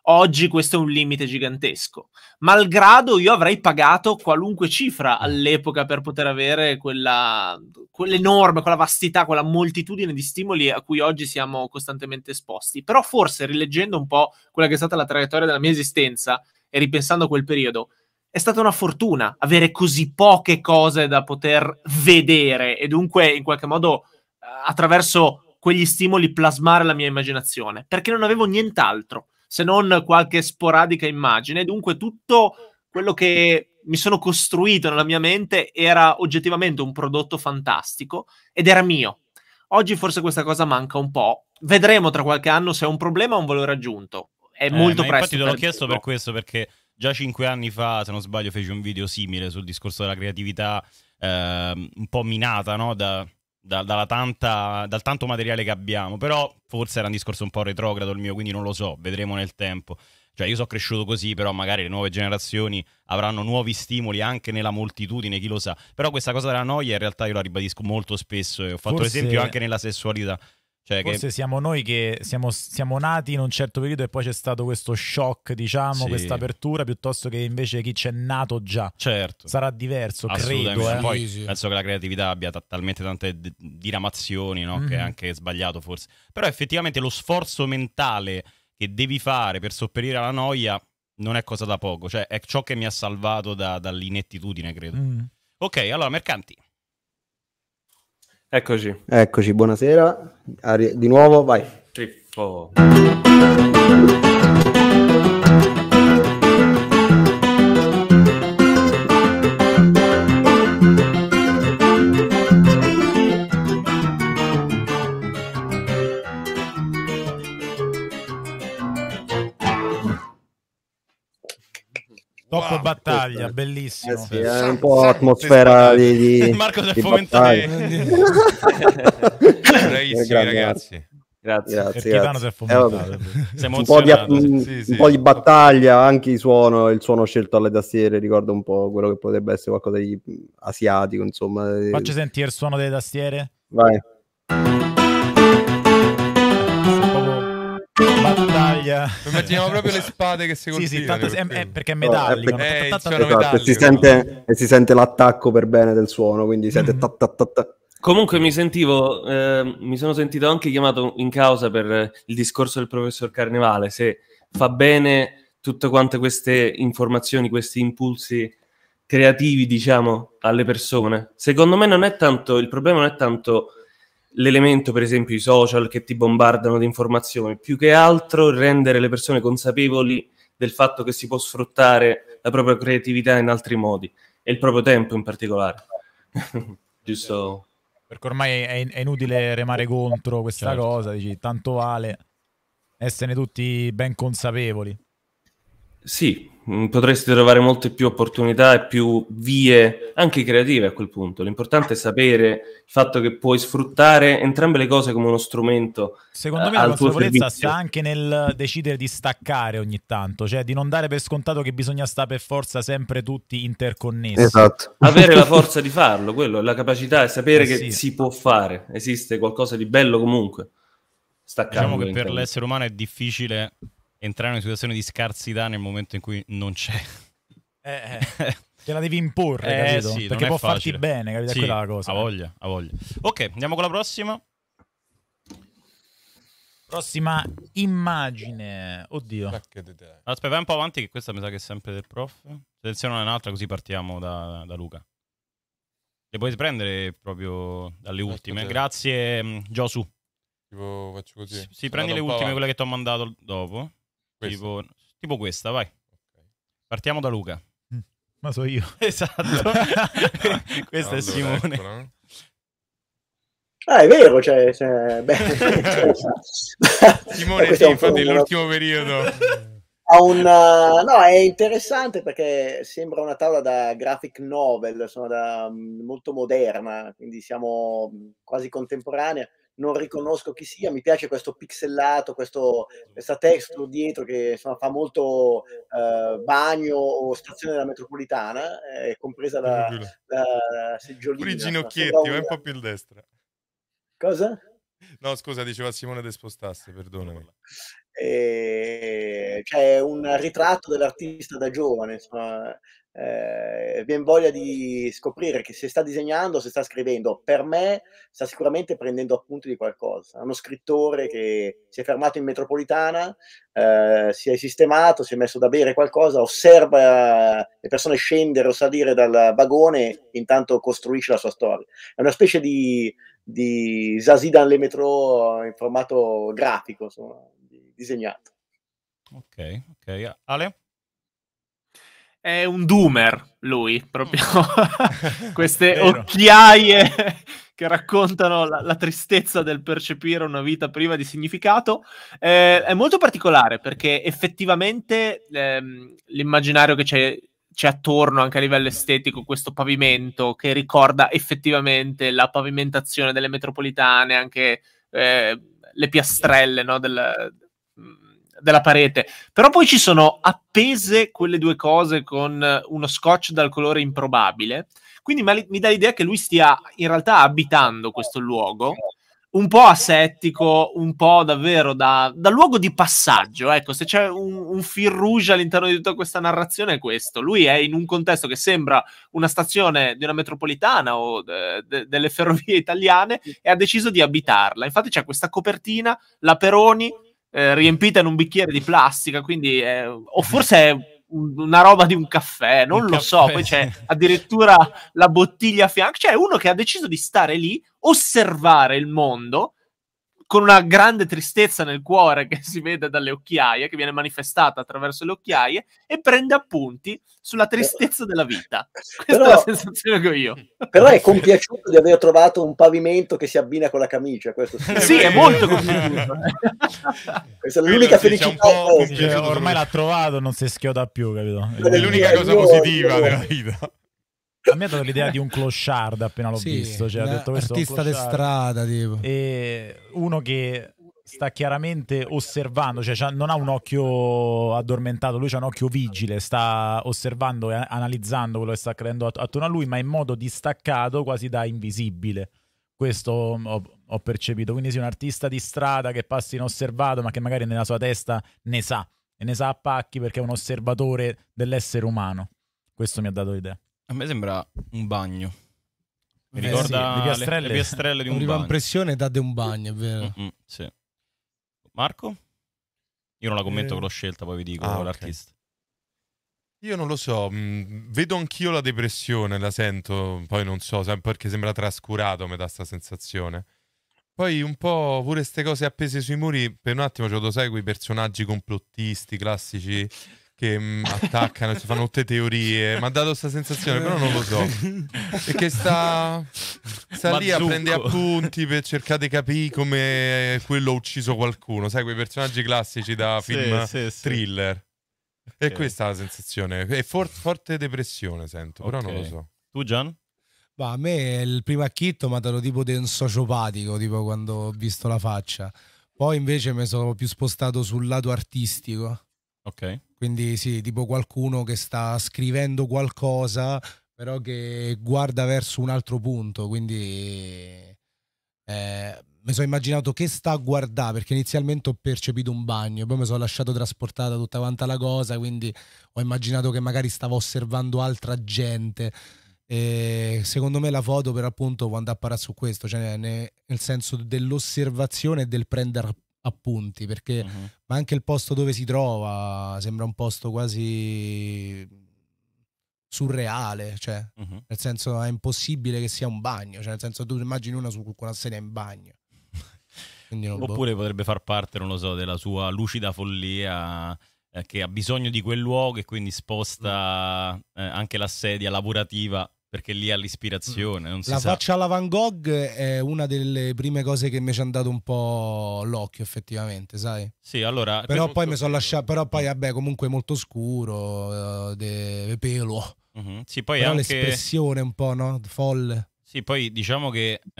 Oggi questo è un limite gigantesco. Malgrado io avrei pagato qualunque cifra mm. all'epoca per poter avere quella, quell'enorme, quella vastità, quella moltitudine di stimoli a cui oggi siamo costantemente esposti. Però forse rileggendo un po' quella che è stata la traiettoria della mia esistenza e ripensando a quel periodo, è stata una fortuna avere così poche cose da poter vedere e dunque in qualche modo eh, attraverso quegli stimoli plasmare la mia immaginazione, perché non avevo nient'altro se non qualche sporadica immagine. Dunque tutto quello che mi sono costruito nella mia mente era oggettivamente un prodotto fantastico ed era mio. Oggi forse questa cosa manca un po'. Vedremo tra qualche anno se è un problema o un valore aggiunto. È eh, molto presto. Infatti te l'ho per... chiesto per questo perché già cinque anni fa, se non sbaglio, feci un video simile sul discorso della creatività eh, un po' minata no? da, da, tanta, dal tanto materiale che abbiamo, però forse era un discorso un po' retrogrado il mio, quindi non lo so, vedremo nel tempo. Cioè io sono cresciuto così, però magari le nuove generazioni avranno nuovi stimoli anche nella moltitudine, chi lo sa. Però questa cosa della noia in realtà io la ribadisco molto spesso e ho fatto forse... l'esempio anche nella sessualità. Cioè Forse che... siamo noi che siamo, siamo, nati in un certo periodo e poi c'è stato questo shock, diciamo, sì. questa apertura, piuttosto che invece chi c'è nato già. Certo. Sarà diverso, credo. Eh. Poi sì, sì. penso che la creatività abbia t- talmente tante d- diramazioni, no? mm-hmm. che è mm-hmm. anche sbagliato forse. Però effettivamente lo sforzo mentale che devi fare per sopperire alla noia non è cosa da poco. Cioè è ciò che mi ha salvato da, dall'inettitudine, credo. Mm. Ok, allora, mercanti. Eccoci. Eccoci, buonasera. Di nuovo, vai. Trippo. Oh. Top battaglia, eh bellissimo. Eh sì, è un po' Senti, atmosfera di, di, <laughs> Marco del Fomentare. <laughs> Bravissimi ragazzi. Grazie, grazie. grazie. Eh, Siamo un, po di, un, sì, po' di battaglia, anche il suono, il suono scelto alle tastiere ricorda un po' quello che potrebbe essere qualcosa di asiatico, insomma. Faccio sentire il suono delle tastiere. Vai. Battaglia. Italia. Immaginiamo proprio le spade che si coltivano. Sì, sì, tanto, è, perché è metallico. e si sente l'attacco per bene del suono, quindi sente... Mm-hmm. Comunque mi sentivo, eh, mi sono sentito anche chiamato in causa per il discorso del professor Carnevale, se fa bene tutte quante queste informazioni, questi impulsi creativi, diciamo, alle persone. Secondo me non è tanto, il problema non è tanto l'elemento, per esempio, i social che ti bombardano di informazioni, più che altro rendere le persone consapevoli del fatto che si può sfruttare la propria creatività in altri modi e il proprio tempo in particolare. <laughs> Giusto? Perché ormai è, è, inutile remare contro questa certo. cosa, dici, tanto vale esserne tutti ben consapevoli. Sì, Mm, potresti trovare molte più opportunità e più vie anche creative a quel punto. L'importante è sapere il fatto che puoi sfruttare entrambe le cose come uno strumento. Secondo eh, me la consapevolezza sta anche nel decidere di staccare ogni tanto, cioè di non dare per scontato che bisogna stare per forza sempre tutti interconnessi. Esatto. <laughs> Avere la forza di farlo, quello, la capacità e sapere eh che sì. si può fare, esiste qualcosa di bello comunque. Staccare. Diciamo che per l'essere umano è difficile entrare in una situazione di scarsità nel momento in cui non c'è. Eh, eh. <laughs> Te la devi imporre, eh, sì, Perché può facile. farti bene, capito? Sì, quella cosa. Ha voglia, a voglia. Ok, andiamo con la prossima. Prossima immagine. Oddio. Aspetta, vai un po' avanti che questa mi sa che è sempre del prof. Seleziona un'altra così partiamo da, da Luca. Le puoi prendere proprio dalle ultime. Aspetta. Grazie, mm, Giosu. Tipo faccio così. Sì, sì prendi le ultime, quelle che ti ho mandato dopo. Tipo, tipo questa, vai. Partiamo da Luca. Mm. Ma so io. <laughs> Esatto. <laughs> Questa allora, è Simone. Ecco, no? Ah, è vero, cioè, se... Beh, <laughs> Simone, eh, sì, infatti, l'ultimo periodo. Ha un, uh, no, è interessante perché sembra una tavola da graphic novel, insomma, da, mm, molto moderna, quindi siamo mm, quasi contemporanea non riconosco chi sia, mi piace questo pixelato, questo, questa texture dietro che insomma, fa molto eh, bagno o stazione della metropolitana, eh, compresa la, la seggiolina. Pure i ginocchietti, ma un po' più il destra. Cosa? No, scusa, diceva Simone De Spostasse, perdonami. Eh, c'è cioè un ritratto dell'artista da giovane, insomma, eh, viene voglia di scoprire che se sta disegnando, se sta scrivendo, per me sta sicuramente prendendo appunti di qualcosa. Uno scrittore che si è fermato in metropolitana, eh, si è sistemato, si è messo da bere qualcosa, osserva le persone scendere o salire dal vagone, intanto costruisce la sua storia. È una specie di, di Zazidan le metro in formato grafico, insomma, disegnato. Ok, ok. Ale? è un doomer lui, proprio mm. <laughs> queste occhiaie <laughs> che raccontano la, la, tristezza del percepire una vita priva di significato. Eh, è molto particolare perché effettivamente ehm, l'immaginario che c'è, c'è attorno anche a livello estetico, questo pavimento che ricorda effettivamente la pavimentazione delle metropolitane, anche eh, le piastrelle no, del, della parete. Però poi ci sono appese quelle due cose con eh, uno scotch dal colore improbabile. Quindi mi dà l'idea che lui stia in realtà abitando questo luogo, un po' asettico, un po' davvero da, da luogo di passaggio. Ecco, se c'è un, un fil rouge all'interno di tutta questa narrazione è questo. Lui è in un contesto che sembra una stazione di una metropolitana o de, eh, de, delle <laughs> ferrovie italiane e ha deciso di abitarla. Infatti c'è questa copertina, la Peroni eh, riempita in un bicchiere di plastica, quindi è, eh, o forse è una roba di un caffè, non il lo caffè. so, poi c'è addirittura la bottiglia a fianco, cioè uno che ha deciso di stare lì, osservare il mondo con una grande tristezza nel cuore che si vede dalle occhiaie, che viene manifestata attraverso le occhiaie, e prende appunti sulla tristezza della vita. <laughs> Questa però, è la sensazione che ho io. Però è compiaciuto di aver trovato un pavimento che si abbina con la camicia. Questo sì, eh, sì è molto compiaciuto. <laughs> Questa è l'unica sì, felicità. Cioè, ormai l'ha trovato, non si schioda più, capito? È l'unica cosa positiva della vita. A me ha dato l'idea di un clochard appena l'ho sì, visto. Cioè, ha detto, questo artista di strada, tipo. E uno che sta chiaramente osservando, cioè non ha un occhio addormentato, lui ha un occhio vigile, sta osservando e analizzando quello che sta accadendo attorno a lui, ma in modo distaccato, quasi da invisibile. Questo ho, ho percepito. Quindi sì, un artista di strada che passa inosservato, ma che magari nella sua testa ne sa, e ne sa a pacchi perché è un osservatore dell'essere umano. Questo mi ha dato l'idea. A me sembra un bagno. Mi eh ricorda sì, le, piastrelle. Le, le piastrelle di un bagno. impressione dà di un bagno, è vero. Mm-mm, sì. Marco? Io non la commento eh. che l'ho scelta, poi vi dico ah, l'artista. Okay. Io non lo so, mh, mm, vedo anch'io la depressione, la sento, poi non so, perché sembra trascurato mi dà sta sensazione. Poi un po' pure queste cose appese sui muri, per un attimo ce lo sai quei personaggi complottisti, classici che mh, mm, attaccano, si fanno tutte teorie. Mi ha dato questa sensazione, però non lo so. E che sta, sta lì a prendere appunti per cercare di capire come quello ha ucciso qualcuno. Sai, quei personaggi classici da film sì, thriller. Sì. E questa è la sensazione. È for- forte depressione, sento, okay. però non lo so. Tu, Gian? Ma a me il primo acchitto mi ha dato tipo di un sociopatico, tipo quando ho visto la faccia. Poi invece mi sono più spostato sul lato artistico. Ok. Quindi sì, tipo qualcuno che sta scrivendo qualcosa, però che guarda verso un altro punto, quindi eh, mi sono immaginato che sta a guardare, perché inizialmente ho percepito un bagno, poi mi sono lasciato trasportata tutta quanta la cosa, quindi ho immaginato che magari stava osservando altra gente. E secondo me la foto per appunto quando apparà su questo, cioè nel senso dell'osservazione e del prendere appunti, perché uh-huh. ma anche il posto dove si trova sembra un posto quasi surreale, cioè, uh-huh. nel senso è impossibile che sia un bagno, cioè, nel senso tu immagini una su una sedia in bagno. <laughs> Boh. Oppure boh. potrebbe far parte, non lo so, della sua lucida follia eh, che ha bisogno di quel luogo e quindi sposta mm. eh, anche la sedia lavorativa perché lì ha l'ispirazione. Non si la sa. faccia alla Van Gogh è una delle prime cose che mi ci è dato un po' l'occhio, effettivamente, sai? Sì, allora. Però poi mi sono lasciato. Però poi, vabbè, comunque molto scuro, uh, de... pelo. Uh-huh. Mm-hmm. Sì, poi però anche... l'espressione un po', no? Folle. Sì, poi diciamo che uh,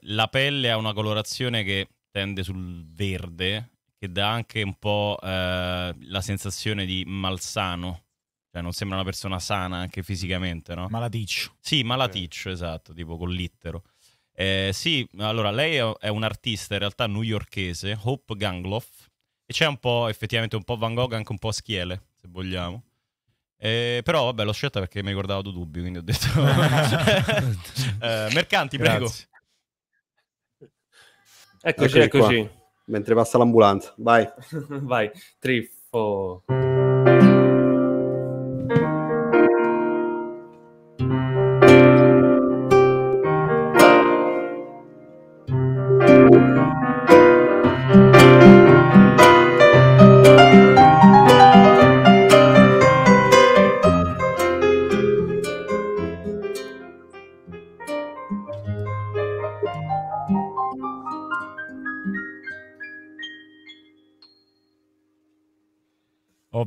la pelle ha una colorazione che tende sul verde, che dà anche un po' uh, la sensazione di malsano. Cioè, non sembra una persona sana anche fisicamente, no? Malaticcio. Sì, malaticcio, okay. esatto, tipo con l'ittero. Eh, sì, allora, lei è un artista in realtà newyorchese, Hope Gangloff, e c'è un po', effettivamente, un po' Van Gogh, anche un po' Schiele, se vogliamo. Eh, però vabbè, l'ho scelta perché mi ricordavo due dubbi, quindi ho detto... <laughs> <laughs> eh, mercanti, prego. Eccoci, eccoci. eccoci. Mentre passa l'ambulanza, vai. <laughs> vai, triffo.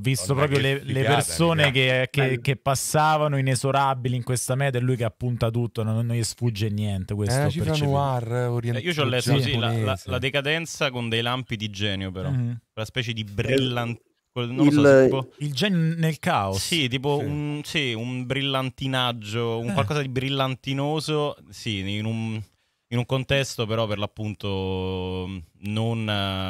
visto Ormai proprio le, le persone che, che, che, passavano inesorabili in questa meta e lui che appunta tutto, non, non gli sfugge niente. Questo è eh, cifra noir, eh, orientale. Io ci ho letto cioè, sì, la, la, la, decadenza con dei lampi di genio, però. Mm-hmm. Una specie di brillante. Non il, so, tipo... il genio nel caos. Sì, tipo sì. Un, sì, un, brillantinaggio, un eh. qualcosa di brillantinoso, sì, in un, in un contesto però per l'appunto non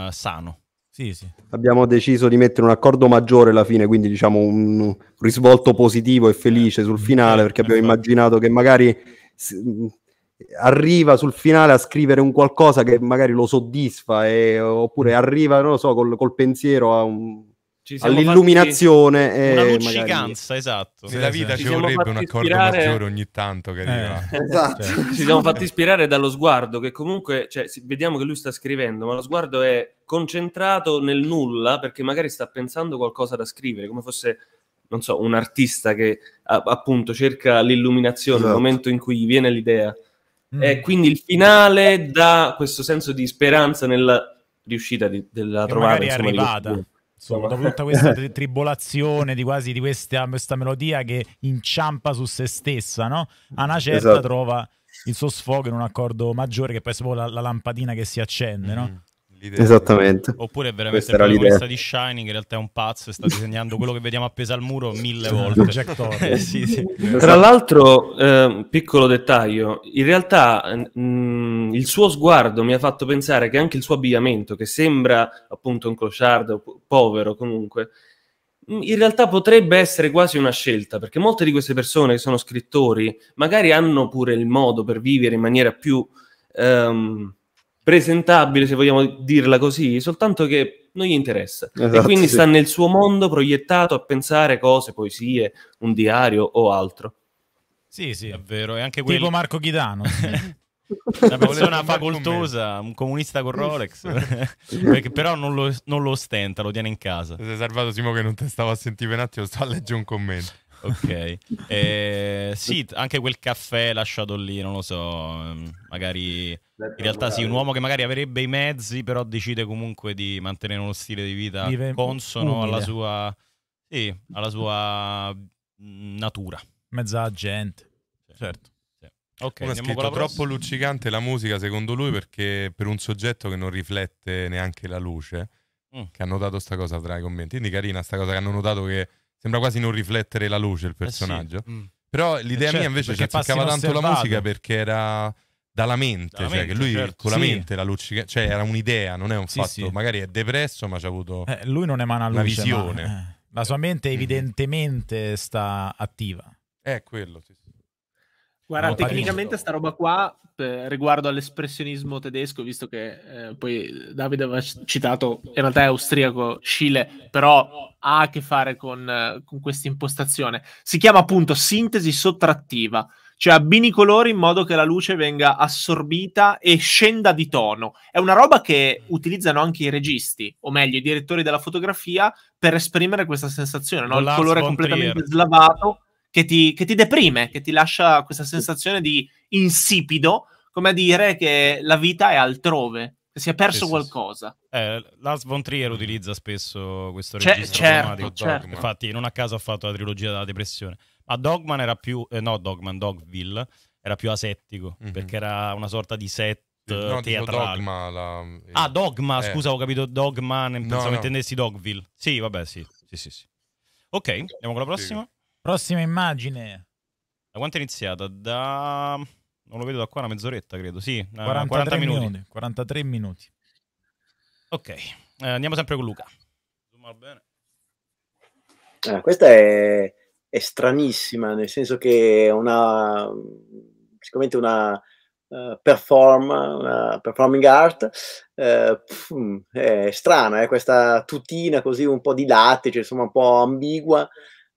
uh, sano. Sì, sì. Abbiamo deciso di mettere un accordo maggiore alla fine, quindi diciamo un risvolto positivo e felice sul finale, eh, perché abbiamo immaginato che magari arriva sul finale a scrivere un qualcosa che magari lo soddisfa, e, oppure arriva, non lo so, col, col pensiero a un all'illuminazione fatti... e una eh, luccicanza, magari... esatto. Nella vita ci, ci vorrebbe un accordo ispirare... maggiore ogni tanto che arriva. Eh, cioè, esatto. Cioè. Ci siamo fatti ispirare dallo sguardo che comunque, cioè, vediamo che lui sta scrivendo, ma lo sguardo è concentrato nel nulla perché magari sta pensando qualcosa da scrivere, come fosse non so, un artista che appunto cerca l'illuminazione, esatto. il momento in cui gli viene l'idea. Mm. E quindi il finale dà questo senso di speranza nella riuscita di, della trovata. insomma, arrivata. Insomma, dopo tutta questa <laughs> tri tribolazione di quasi di questa, questa, melodia che inciampa su se stessa, no? A una certa esatto. trova il suo sfogo in un accordo maggiore che poi è la, la lampadina che si accende, no? Mm. L'idea. Esattamente. Oppure è veramente il protagonista di Shining, in realtà è un pazzo e sta disegnando quello che vediamo appeso al muro mille esatto. volte. <laughs> Eh, sì, sì. Tra l'altro, eh, piccolo dettaglio, in realtà mh, mm, il suo sguardo mi ha fatto pensare che anche il suo abbigliamento, che sembra appunto un clochard povero comunque, mm, in realtà potrebbe essere quasi una scelta, perché molte di queste persone che sono scrittori magari hanno pure il modo per vivere in maniera più... Um, presentabile, se vogliamo dirla così, soltanto che non gli interessa. Esatto, e quindi sì. sta nel suo mondo proiettato a pensare cose, poesie, un diario o altro. Sì, sì, è vero. E anche quello. Tipo Marco Ghidano. <laughs> una persona facoltosa, un comunista con Rolex, <laughs> perché però non lo, non lo ostenta, lo tiene in casa. Sei salvato Simo che non ti stavo a sentire un attimo, sto a leggere un commento ok. Eh, sì, anche quel caffè lasciato lì, non lo so, ehm, magari in realtà sì, un uomo che magari avrebbe i mezzi, però decide comunque di mantenere uno stile di vita Vive consono alla sua, sì, alla sua, natura. Mezza gente, sì. certo. Sì. Okay, Uno scritto troppo luccicante la musica secondo lui perché per un soggetto che non riflette neanche la luce, mm. che ha notato sta cosa tra i commenti. Quindi carina sta cosa che hanno notato che Sembra quasi non riflettere la luce il personaggio. Eh sì. mm. Però l'idea eh certo, mia invece ci azzeccava tanto la musica perché era dalla mente, dalla cioè mente, che lui certo. con la mente sì. la luccica, cioè era un'idea, non è un sì, fatto, magari è depresso ma ci ha avuto eh, lui non emana luce, una visione. Ma, eh, la sua mente mm-hmm. evidentemente sta attiva. È quello, sì. Guarda, tecnicamente sta roba qua eh, riguardo all'espressionismo tedesco, visto che eh, poi Davide aveva citato, in realtà è austriaco, Cile, però ha a che fare con, eh, con questa impostazione. Si chiama appunto sintesi sottrattiva, cioè abbini i colori in modo che la luce venga assorbita e scenda di tono. È una roba che utilizzano anche i registi, o meglio, i direttori della fotografia, per esprimere questa sensazione, no? il colore completamente slavato che ti, che ti deprime, che ti lascia questa sensazione di insipido, come a dire che la vita è altrove, che si è perso sì, qualcosa. Sì. Eh, Lars von Trier utilizza spesso questo C'è, registro certo, certo. Infatti, non a caso ha fatto la trilogia della depressione. Ma Dogman era più... Eh, no, Dogman, Dogville era più asettico, mm-hmm. perché era una sorta di set no, teatrale. Dogma, la... Eh, ah, Dogma, eh. scusa, ho capito Dogman, pensavo no, no. intendessi Dogville. Sì, vabbè, sì. Sì, sì, sì. Ok, andiamo con la prossima. Prossima immagine. Da quanto è iniziata? Da... Non lo vedo da qua, una mezz'oretta credo, sì. 40 eh, 40 minuti. minuti. 43 minuti. Ok, eh, andiamo sempre con Luca. Ah, questa è, è, stranissima, nel senso che è una, sicuramente una, uh, perform, una performing art, uh, pff, è strana, eh, questa tutina così un po' di lattice, insomma un po' ambigua,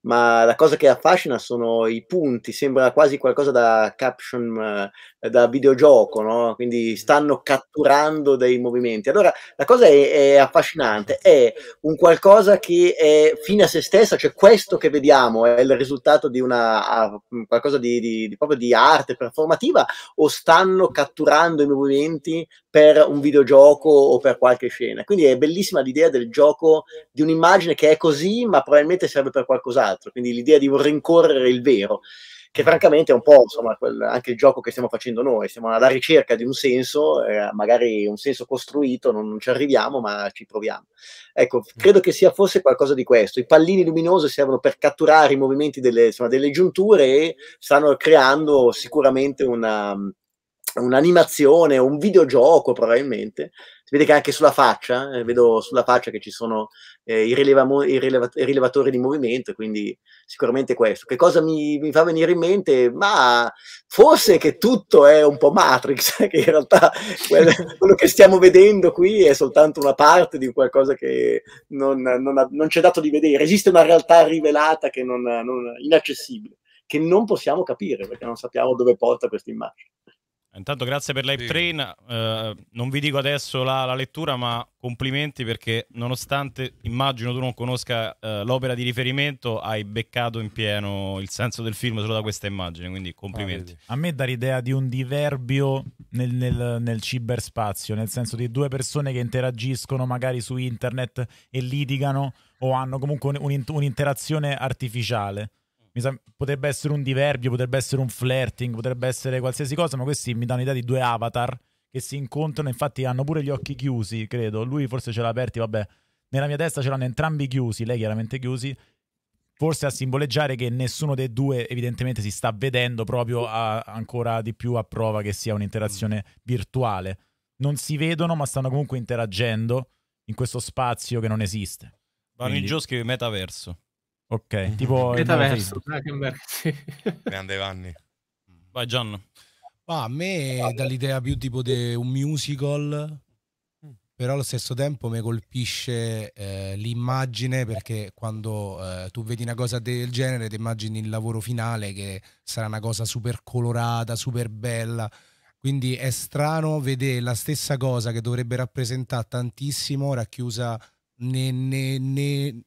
ma la cosa che affascina sono i punti, sembra quasi qualcosa da caption eh, eh, da videogioco, no? quindi stanno catturando dei movimenti. Allora la cosa è, è, affascinante, è un qualcosa che è fine a se stessa, cioè questo che vediamo è il risultato di una ah, qualcosa di, di, di proprio di arte performativa o stanno catturando i movimenti per un videogioco o per qualche scena. Quindi è bellissima l'idea del gioco di un'immagine che è così, ma probabilmente serve per qualcos'altro, quindi l'idea di rincorrere il vero che francamente è un po' insomma, quel, anche il gioco che stiamo facendo noi, siamo alla ricerca di un senso, eh, magari un senso costruito, non, non, ci arriviamo ma ci proviamo. Ecco, mm. credo che sia forse qualcosa di questo, i pallini luminosi servono per catturare i movimenti delle, insomma, delle giunture e stanno creando sicuramente una, un'animazione, un videogioco probabilmente, si vede che anche sulla faccia, eh, vedo sulla faccia che ci sono eh, i, rilevamo- i, rileva- i, rilevatori di movimento, quindi sicuramente questo. Che cosa mi, mi, fa venire in mente? Ma forse che tutto è un po' Matrix, <laughs> che in realtà quello, quello che stiamo vedendo qui è soltanto una parte di qualcosa che non, non, ha, non c'è dato di vedere. Esiste una realtà rivelata che non, non, inaccessibile, che non possiamo capire perché non sappiamo dove porta questa immagine. Intanto grazie per Live Train, eh, non vi dico adesso la, la, lettura, ma complimenti perché nonostante immagino tu non conosca eh, l'opera di riferimento, hai beccato in pieno il senso del film solo da questa immagine, quindi complimenti. Ah, a me dà l'idea di un diverbio nel, nel, nel, ciberspazio, nel senso di due persone che interagiscono magari su internet e litigano o hanno comunque un, un, un'interazione artificiale sa- potrebbe essere un diverbio, potrebbe essere un flirting, potrebbe essere qualsiasi cosa, ma questi mi danno l'idea di due avatar che si incontrano, infatti hanno pure gli occhi chiusi, credo. Lui forse ce l'ha aperti, vabbè. Nella mia testa ce l'hanno entrambi chiusi, lei chiaramente chiusi, forse a simboleggiare che nessuno dei due evidentemente si sta vedendo proprio a, ancora di più a prova che sia un'interazione virtuale. Non si vedono, ma stanno comunque interagendo in questo spazio che non esiste. Vanno Vaniggioschi Quindi... metaverso. Ok, mhm. tipo... Metaverso, Zuckerberg, eh, <laughs> sì. Grande Vanni. Vai John. Ma a me dà l'idea più tipo di un musical, però allo stesso tempo mi colpisce eh, l'immagine perché quando eh, tu vedi una cosa del genere ti immagini il lavoro finale che sarà una cosa super colorata, super bella. Quindi è strano vedere la stessa cosa che dovrebbe rappresentare tantissimo racchiusa nell'origine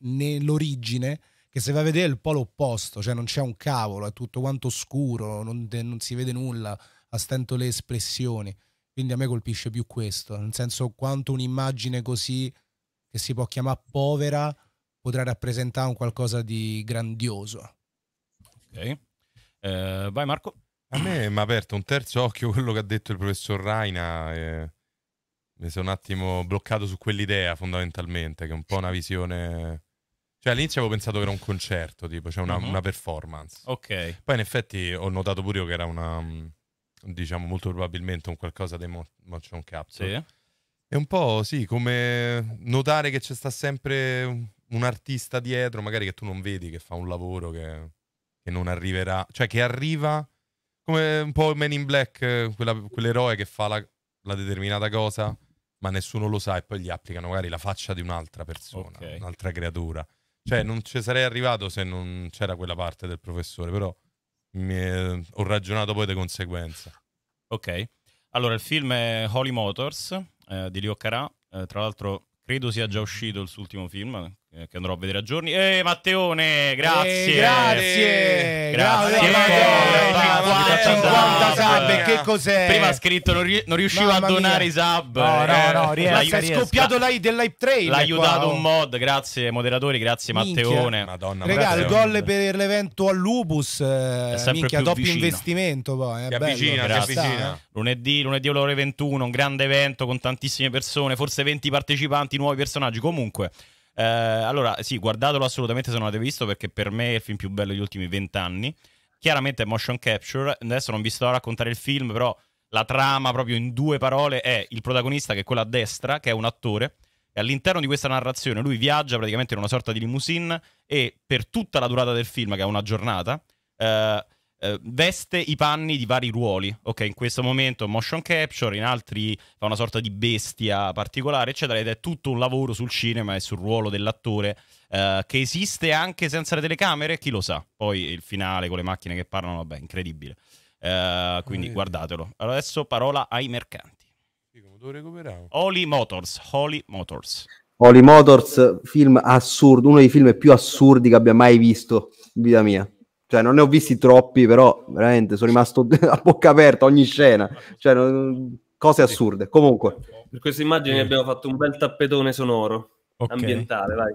che se va a vedere è il polo opposto, cioè non c'è un cavolo, è tutto quanto scuro, non, non si vede nulla, a stento le espressioni. Quindi a me colpisce più questo, nel senso quanto un'immagine così che si può chiamare povera potrà rappresentare un qualcosa di grandioso. Ok. Eh, vai Marco. A me mi ha aperto un terzo occhio quello che ha detto il professor Raina. E... Eh, mi sono un attimo bloccato su quell'idea fondamentalmente, che è un po' una visione cioè, all'inizio avevo pensato che era un concerto, tipo, cioè una, mm-hmm. una performance. Ok. Poi in effetti ho notato pure io che era una, mm, diciamo, molto probabilmente un qualcosa dei motion capture. Sì. È un po', sì, come notare che c'è sta sempre un artista dietro, magari che tu non vedi, che fa un lavoro che, che non arriverà. Cioè, che arriva come un po' Men in Black, quella, quell'eroe che fa la, la determinata cosa, ma nessuno lo sa e poi gli applicano magari la faccia di un'altra persona, okay. un'altra creatura. Cioè, non ci sarei arrivato se non c'era quella parte del professore, però è... ho ragionato poi di conseguenza. Ok. Allora, il film è Holy Motors eh, di Leo Carà. Eh, tra l'altro, credo sia già uscito il suo ultimo film, che andrò a vedere a giorni. E Matteone, grazie. Eh, grazie. Grazie. grazie. grazie. 50 sub, che cos'è? Prima ha scritto non, ri- non riuscivo Mamma a donare mia. i sub. No, no, no, riesco, è scoppiato la, dell'hype train. L'ha aiutato qua, un mod, grazie moderatori, grazie Minchia. Matteone. Madonna, Regà, il gol per l'evento a Lupus. È sempre Minchia, doppio vicino. investimento poi. È ti avvicina, bello, ti avvicina. Lunedì, lunedì ore 21, un grande evento con tantissime persone, forse 20 partecipanti, nuovi personaggi. Comunque, eh, allora, sì, guardatelo assolutamente se non l'avete visto perché per me è il film più bello degli ultimi vent'anni. Chiaramente è motion capture, adesso non vi sto a raccontare il film, però la trama proprio in due parole è il protagonista che è quello a destra, che è un attore, e all'interno di questa narrazione lui viaggia praticamente in una sorta di limousine e per tutta la durata del film, che è una giornata, eh, eh, veste i panni di vari ruoli. Ok, in questo momento motion capture, in altri fa una sorta di bestia particolare, eccetera. Ed è tutto un lavoro sul cinema e sul ruolo dell'attore eh, che esiste anche senza le telecamere. Chi lo sa? Poi il finale con le macchine che parlano, vabbè, incredibile. Eh, quindi oh, guardatelo. adesso parola ai mercanti. Sì, come Holy Motors. Holy Motors. Holy Motors, film assurdo, uno dei film più assurdi che abbia mai visto in vita mia. Cioè, non ne ho visti troppi, però veramente sono rimasto <laughs> a bocca aperta ogni scena. Cioè, non... cose assurde. Comunque. Per queste immagini eh. abbiamo fatto un bel tappetone sonoro, okay. ambientale, vai.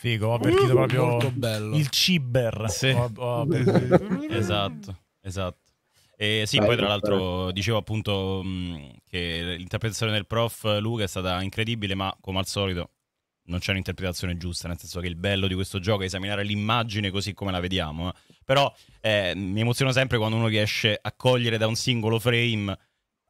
Figo, ho avvertito mm. proprio il ciber. Sì. Ho, ho <laughs> esatto, esatto. E sì, poi tra l'altro dicevo appunto mm, che l'interpretazione del prof Luca è stata incredibile, ma come al solito non c'è un'interpretazione giusta, nel senso che il bello di questo gioco è esaminare l'immagine così come la vediamo. Eh. Però eh, mi emoziona sempre quando uno riesce a cogliere da un singolo frame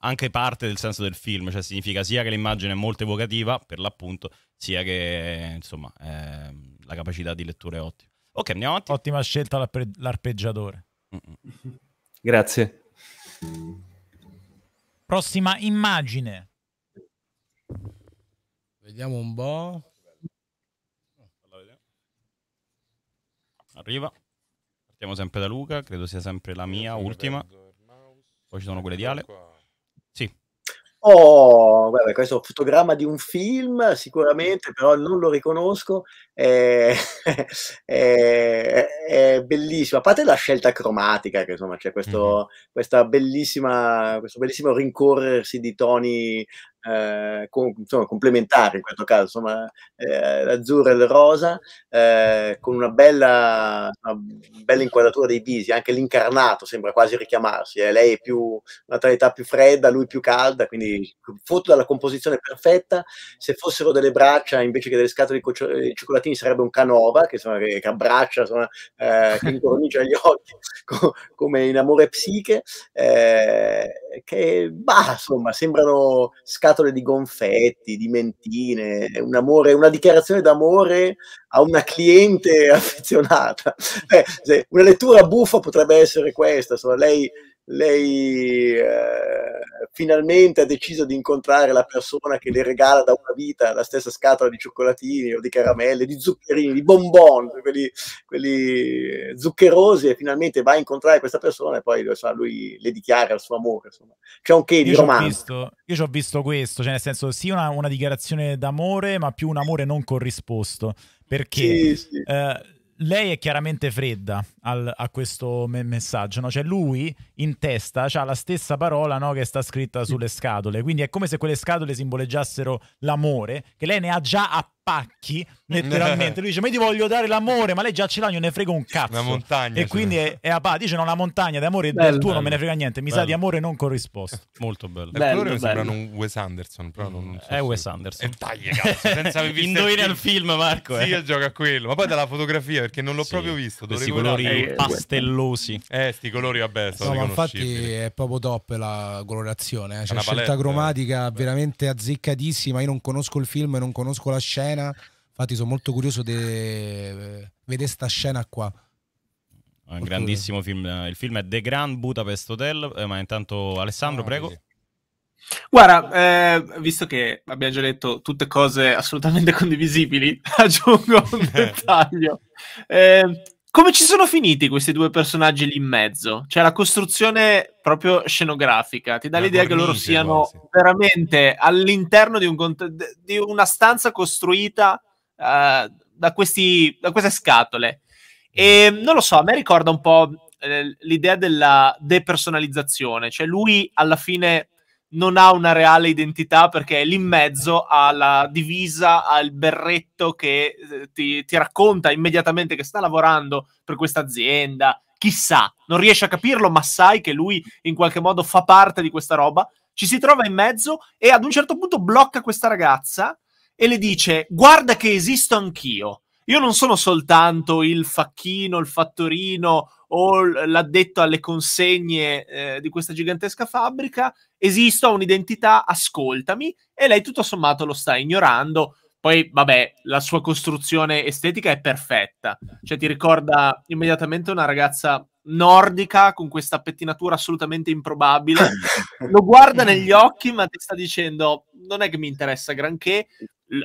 anche parte del senso del film, cioè significa sia che l'immagine è molto evocativa, per l'appunto, sia che insomma eh, la capacità di lettura è ottima. Ok, andiamo avanti. Ottima scelta l'arpe- l'arpeggiatore. Mm-mm. <laughs> Grazie. Prossima immagine. Vediamo un po'. Arriva. Partiamo sempre da Luca, credo sia sempre la mia, ultima. Poi ci sono quelle di Ale. Oh, guarda, questo fotogramma di un film, sicuramente, però non lo riconosco. È, <laughs> è, è bellissimo, a parte la scelta cromatica, che insomma c'è questo, mm-hmm. questa bellissima, questo bellissimo rincorrersi di toni eh, con, insomma, complementari in questo caso, insomma, eh, l'azzurro e il rosa, eh, con una bella, una bella, inquadratura dei visi, anche l'incarnato sembra quasi richiamarsi, eh, lei è più una tonalità più fredda, lui più calda, quindi foto dalla composizione perfetta, se fossero delle braccia invece che delle scatole di eh, cioccolatini sarebbe un canova che, insomma, che, che abbraccia, insomma, eh, che incornicia gli <laughs> occhi co come in amore psiche, che bah, insomma, sembrano scatole scatole di gonfetti, di mentine, un amore, una dichiarazione d'amore a una cliente <laughs> affezionata. Beh, una lettura buffa potrebbe essere questa, insomma, lei lei eh, finalmente ha deciso di incontrare la persona che le regala da una vita la stessa scatola di cioccolatini o di caramelle, di zuccherini, di bonbon, quelli, quelli zuccherosi e finalmente va a incontrare questa persona e poi sa, lui le dichiara il suo amore. Insomma. C'è un che di romanzo. io ci ho visto questo, cioè nel senso sì una, una, dichiarazione d'amore ma più un amore non corrisposto perché... Sì, sì. Eh, lei è chiaramente fredda al, a questo me- messaggio, no? cioè lui in testa ha la stessa parola no? che sta scritta sulle scatole, quindi è come se quelle scatole simboleggiassero l'amore, che lei ne ha già appena pacchi, <laughs> letteralmente. Lui dice: Ma io ti voglio dare l'amore, ma lei già ce l'ha, non ne frega un cazzo. Una montagna. E quindi è, è apatico. Dice: No, una montagna d'amore amore del tuo bello. non me ne frega niente. Mi bello. sa di amore non corrisposto. Eh, molto bello. bello colore mi sembrano un Wes Anderson, però non, non mm, so È se... Wes Anderson. E eh, taglia, cazzo. Senza <laughs> Indovina il film, Marco. Eh. Sì, io a quello. Ma poi dalla fotografia, perché non l'ho sì. proprio visto. Questi colori eh, pastellosi. Eh, sti colori, vabbè. Sono no, infatti è proprio top la colorazione. C'è eh. cioè, una scelta cromatica veramente azzeccatissima. Io non conosco il film, non conosco la scena scena. Infatti sono molto curioso di vedere questa scena qua. È un grandissimo film. Il film è The Grand Budapest Hotel, eh, ma intanto Alessandro, ah, prego. Sì. Guarda, eh, visto che abbiamo già detto tutte cose assolutamente condivisibili, <laughs> aggiungo un <laughs> dettaglio. Eh, come ci sono finiti questi due personaggi lì in mezzo? Cioè la costruzione proprio scenografica ti dà la l'idea che loro siano quasi. veramente all'interno di, un di, una stanza costruita uh, da, questi, da, queste scatole. E non lo so, a me ricorda un po' eh, l'idea della depersonalizzazione, cioè lui alla fine non ha una reale identità perché è lì in mezzo alla divisa, al berretto che eh, ti, ti racconta immediatamente che sta lavorando per questa azienda. Chissà, non riesce a capirlo, ma sai che lui in qualche modo fa parte di questa roba. Ci si trova in mezzo e ad un certo punto blocca questa ragazza e le dice: Guarda che esisto anch'io. Io non sono soltanto il facchino, il fattorino o l'addetto alle consegne eh, di questa gigantesca fabbrica, esisto, ho un'identità, ascoltami, e lei tutto sommato lo sta ignorando. Poi, vabbè, la sua costruzione estetica è perfetta, cioè ti ricorda immediatamente una ragazza nordica con questa pettinatura assolutamente improbabile. <laughs> lo guarda negli occhi, ma ti sta dicendo: Non è che mi interessa granché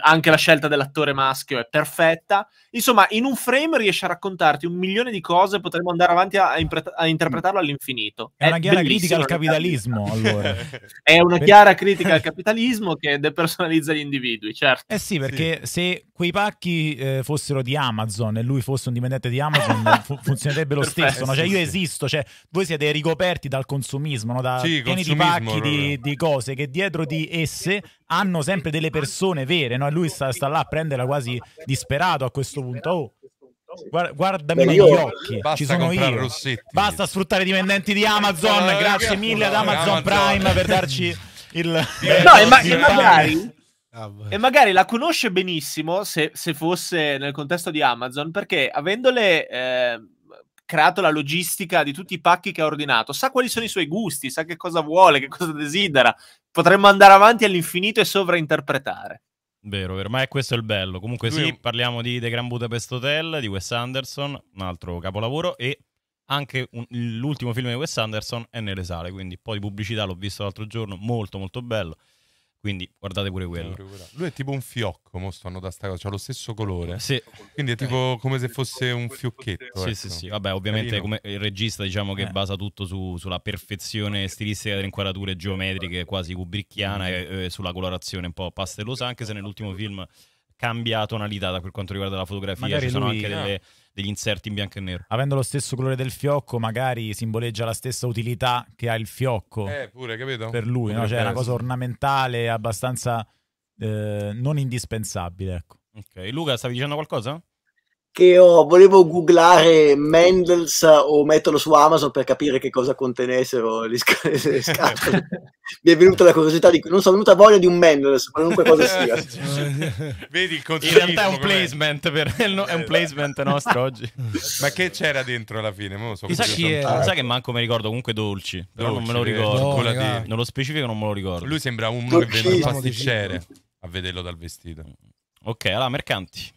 anche la scelta dell'attore maschio è perfetta. Insomma, in un frame riesce a raccontarti un milione di cose, potremmo andare avanti a, impre- a interpretarlo all'infinito. È, <laughs> è una chiara critica al capitalismo, allora. è una chiara critica al capitalismo che depersonalizza gli individui, certo. Eh sì, perché sì. se quei pacchi eh, fossero di Amazon e lui fosse un dipendente di Amazon <laughs> fu- funzionerebbe lo stesso. No? Cioè, io esisto, cioè, voi siete ricoperti dal consumismo, no? da sì, pieni di pacchi di, di, cose che dietro di esse hanno sempre delle persone vere. No? E lui sta, sta là a prenderla quasi disperato a questo punto. Oh, guardami negli occhi, basta ci sono io. Rossetti. Basta sfruttare i dipendenti di Amazon. Eh, grazie mille ad eh, Amazon, Amazon Prime per darci il. <laughs> No, eh, ma, magari, Ah, e magari la conosce benissimo se, se, fosse nel contesto di Amazon, perché avendole eh, creato la logistica di tutti i pacchi che ha ordinato, sa quali sono i suoi gusti, sa che cosa vuole, che cosa desidera. Potremmo andare avanti all'infinito e sovrainterpretare. Vero, vero, ma è questo il bello. Comunque sì, Lui... parliamo di The Grand Budapest Hotel, di Wes Anderson, un altro capolavoro, e anche un, l'ultimo film di Wes Anderson è nelle sale, quindi un po' di pubblicità l'ho visto l'altro giorno, molto molto bello. Quindi guardate pure quello. Lui è tipo un fiocco, mo stanno da sta cosa, ha lo stesso colore. Sì. Quindi è tipo come se fosse un fiocchetto. Sì, ecco. sì, sì. Vabbè, ovviamente come il regista diciamo che eh. basa tutto su, sulla perfezione stilistica delle inquadrature geometriche esatto. quasi kubricchiana e, e sulla colorazione un po' pastellosa, anche se nell'ultimo film cambia tonalità da per quanto riguarda la fotografia. Magari Ci sono lui, anche delle... Ah degli inserti in bianco e nero. Avendo lo stesso colore del fiocco, magari simboleggia la stessa utilità che ha il fiocco. Eh, pure, capito? Per lui, no? cioè è una cosa ornamentale abbastanza eh, non indispensabile, ecco. Ok, Luca, stavi dicendo qualcosa? che ho, volevo googlare Mendels o metterlo su Amazon per capire che cosa contenessero le, sc- le <laughs> scatole. Mi è venuta la curiosità di non so, è venuta voglia di un Mendels, qualunque cosa <laughs> sia. Vedi il contenuto. In realtà è un placement, per, è un eh, placement nostro oggi. <laughs> Ma che c'era dentro alla fine? Mo so Chissà è. Sa che manco mi ricordo, comunque dolci, però dolci, non me lo eh, ricordo. No, di... Nello specifico non me lo ricordo. Lui sembra uno che vende un pasticcere a vederlo dal vestito. Ok, allora mercanti.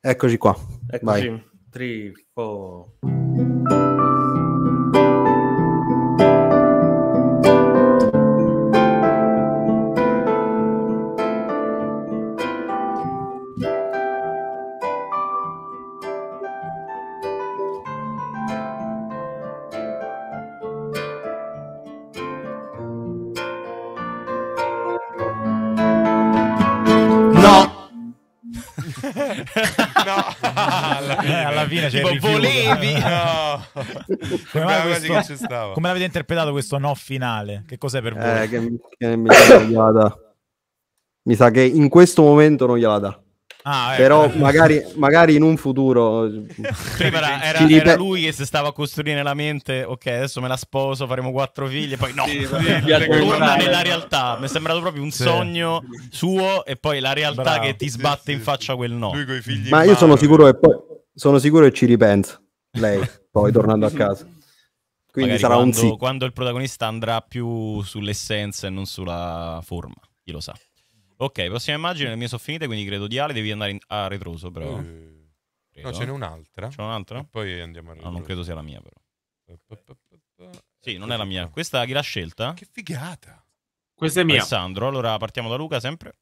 Eccoci qua. Eccoci. 3, 4. four. no. alla fine, eh, alla fine c'è tipo, volevi. No. Come, Beh, questo, ci stava. come l'avete interpretato questo no finale? Che cos'è per eh, voi? Eh, che, che mi, sa che Mi sa che in questo momento non gliela dà. Ah, eh, Però magari, magari, in un futuro... Prima era, era, ripet- lui che si stava a costruire nella mente, ok, adesso me la sposo, faremo quattro figli, e poi no, sì, torna nella realtà. Mi è sembrato proprio un sì. sogno suo e poi la realtà Bravo. che ti sbatte sì, in faccia quel no. Ma io sono sicuro che poi... Sono sicuro che ci ripensa lei, poi tornando a casa. Quindi Magari sarà quando, un sì. Quando il protagonista andrà più sull'essenza e non sulla forma, chi lo sa. Ok, prossima immagine, le mie sono finite, quindi credo di Ale devi andare in- a retroso, però. Eh, no, ce n'è un'altra. C'è un'altra? E poi andiamo a No, non credo sia la mia, però. Sì, non è la mia. Questa chi l'ha scelta? Che figata. Questa è mia. Alessandro. Allora partiamo da Luca, sempre.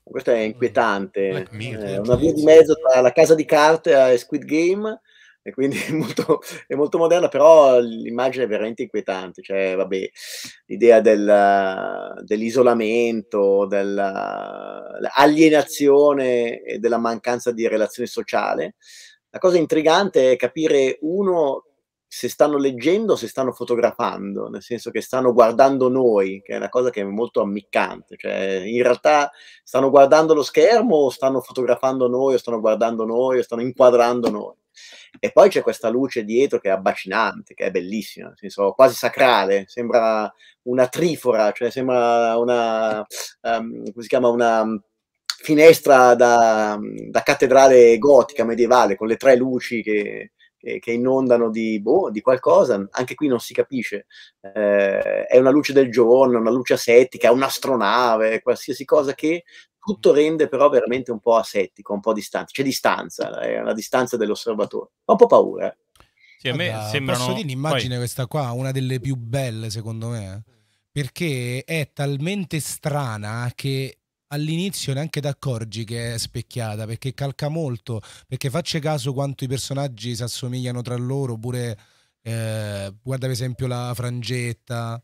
Questo è inquietante. Black Eh, una via di mezzo tra la casa di carte e Squid Game e quindi <laughs> è molto, è molto, moderna, però l'immagine è veramente inquietante, cioè vabbè, l'idea del, dell'isolamento, dell'alienazione e della mancanza di relazione sociale. La cosa intrigante è capire uno se stanno leggendo o se stanno fotografando, nel senso che stanno guardando noi, che è una cosa che è molto ammiccante, cioè in realtà stanno guardando lo schermo o stanno fotografando noi o stanno guardando noi o stanno inquadrando noi. E poi c'è questa luce dietro che è abbacinante, che è bellissima, nel senso quasi sacrale, sembra una trifora, cioè sembra una, um, come si chiama, una finestra da, da, cattedrale gotica medievale, con le tre luci che, che, che inondano di, boh, di, qualcosa, anche qui non si capisce. Eh, è una luce del giorno, una luce asettica, un'astronave, qualsiasi cosa che tutto rende però veramente un po' asettico, un po' distante, c'è distanza, è una distanza dell'osservatore. Ho un po' paura. Sì, a me Guarda, sembrano... Posso dire l'immagine Poi... questa qua, una delle più belle secondo me, eh? perché è talmente strana che all'inizio neanche ti accorgi che è specchiata, perché calca molto, perché faccia caso quanto i personaggi si assomigliano tra loro, oppure eh, guarda per esempio la frangetta.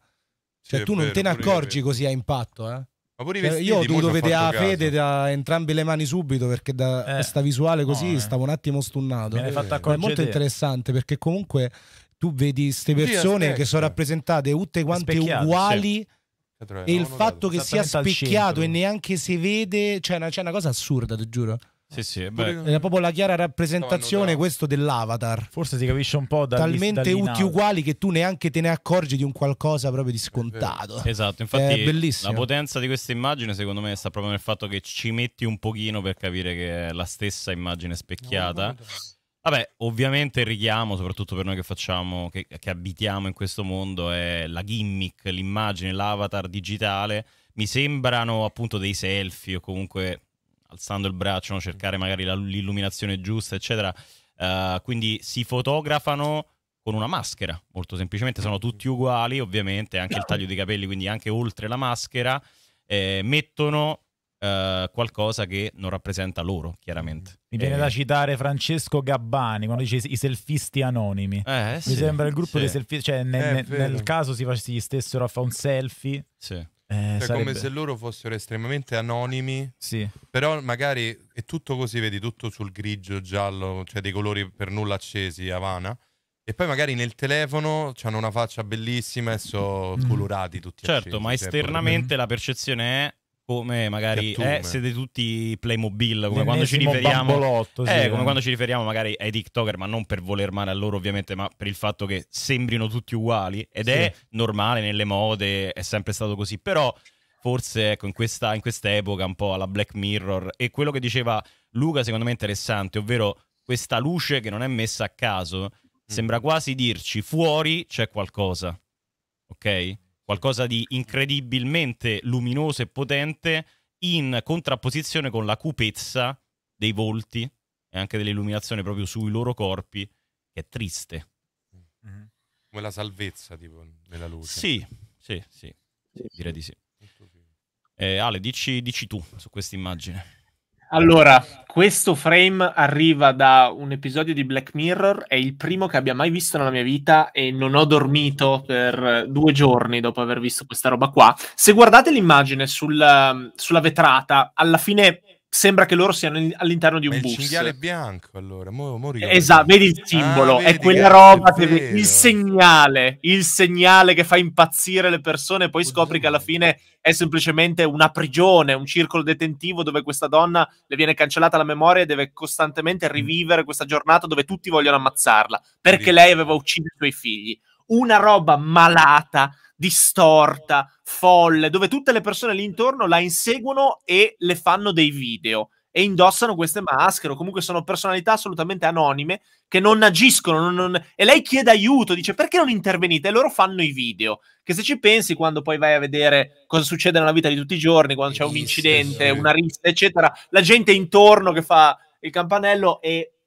Cioè, sì, tu non vero, te ne accorgi così a impatto, eh? Ma pure i cioè, vestiti, Io ho dovuto vedere la fede da entrambe le mani subito perché da eh, questa visuale così no, eh. stavo un attimo stunnato. Eh, è molto interessante perché comunque tu vedi queste persone che sono rappresentate tutte quante Specchiate, uguali. Sì. Cioè, e il fatto che sia specchiato e neanche si vede, cioè una, c'è una cosa assurda, ti giuro. Sì, sì, beh. È proprio la chiara rappresentazione, questo dell'avatar. Forse si capisce un po' da talmente tutti uguali che tu neanche te ne accorgi di un qualcosa proprio di scontato. Esatto, infatti, è bellissimo. la potenza di questa immagine, secondo me, sta proprio nel fatto che ci metti un pochino per capire che è la stessa immagine specchiata. Vabbè, ovviamente il richiamo, soprattutto per noi che facciamo, che, che abitiamo in questo mondo, è la gimmick, l'immagine, l'avatar digitale. Mi sembrano appunto dei selfie o comunque alzando il braccio, no? cercare magari la, l'illuminazione giusta, eccetera. Uh, quindi si fotografano con una maschera, molto semplicemente, sono tutti uguali, ovviamente, anche il taglio dei capelli, quindi anche oltre la maschera, eh, mettono Uh, qualcosa che non rappresenta loro, chiaramente. Mi viene eh. da citare Francesco Gabbani quando dice i selfisti anonimi. Eh, Mi sì, sembra il gruppo sì. dei selfisti, cioè nel, eh, nel, nel caso si, fa, si stessero a fare un selfie. Sì. Eh, cioè, sarebbe... come se loro fossero estremamente anonimi, sì. però magari è tutto così, vedi, tutto sul grigio, giallo, cioè dei colori per nulla accesi, Havana. E poi magari nel telefono hanno una faccia bellissima e sono mm. colorati tutti. Certo, accesi, ma cioè, esternamente pure... la percezione è come magari eh, siete tutti Playmobil, come quando, ci riferiamo, eh, sì, eh, come quando ci riferiamo magari ai TikToker, ma non per voler male a loro ovviamente, ma per il fatto che sembrino tutti uguali ed sì. è normale nelle mode, è sempre stato così, però forse ecco, in, questa, in quest'epoca un po' alla Black Mirror e quello che diceva Luca secondo me è interessante, ovvero questa luce che non è messa a caso, mm. sembra quasi dirci fuori c'è qualcosa, ok? qualcosa di incredibilmente luminoso e potente in contrapposizione con la cupezza dei volti e anche dell'illuminazione proprio sui loro corpi, che è triste. Mm-hmm. Come la salvezza, tipo, nella luce. Sì, sì, sì, sì direi sì. di sì. Eh, Ale, dici, dici tu su questa immagine. Allora, questo frame arriva da un episodio di Black Mirror, è il primo che abbia mai visto nella mia vita e non ho dormito per eh, due giorni dopo aver visto questa roba qua. Se guardate l'immagine sul, ehm, sulla vetrata, alla fine sembra che loro siano all'interno di un Ma bus. Il cinghiale bianco, allora. Mo, mo esatto, vedi il ah, simbolo, ah, vedi, è quella roba, è il segnale, il segnale che fa impazzire le persone e poi Oddio. scopri che alla fine è semplicemente una prigione, un circolo detentivo dove questa donna le viene cancellata la memoria e deve costantemente mm. rivivere questa giornata dove tutti vogliono ammazzarla, perché lei aveva ucciso i suoi figli una roba malata, distorta, folle, dove tutte le persone lì intorno la inseguono e le fanno dei video e indossano queste maschere o comunque sono personalità assolutamente anonime che non agiscono non, non... e lei chiede aiuto, dice perché non intervenite e loro fanno i video che se ci pensi quando poi vai a vedere cosa succede nella vita di tutti i giorni quando c'è un incidente, una rissa eccetera, la gente intorno che fa il campanello e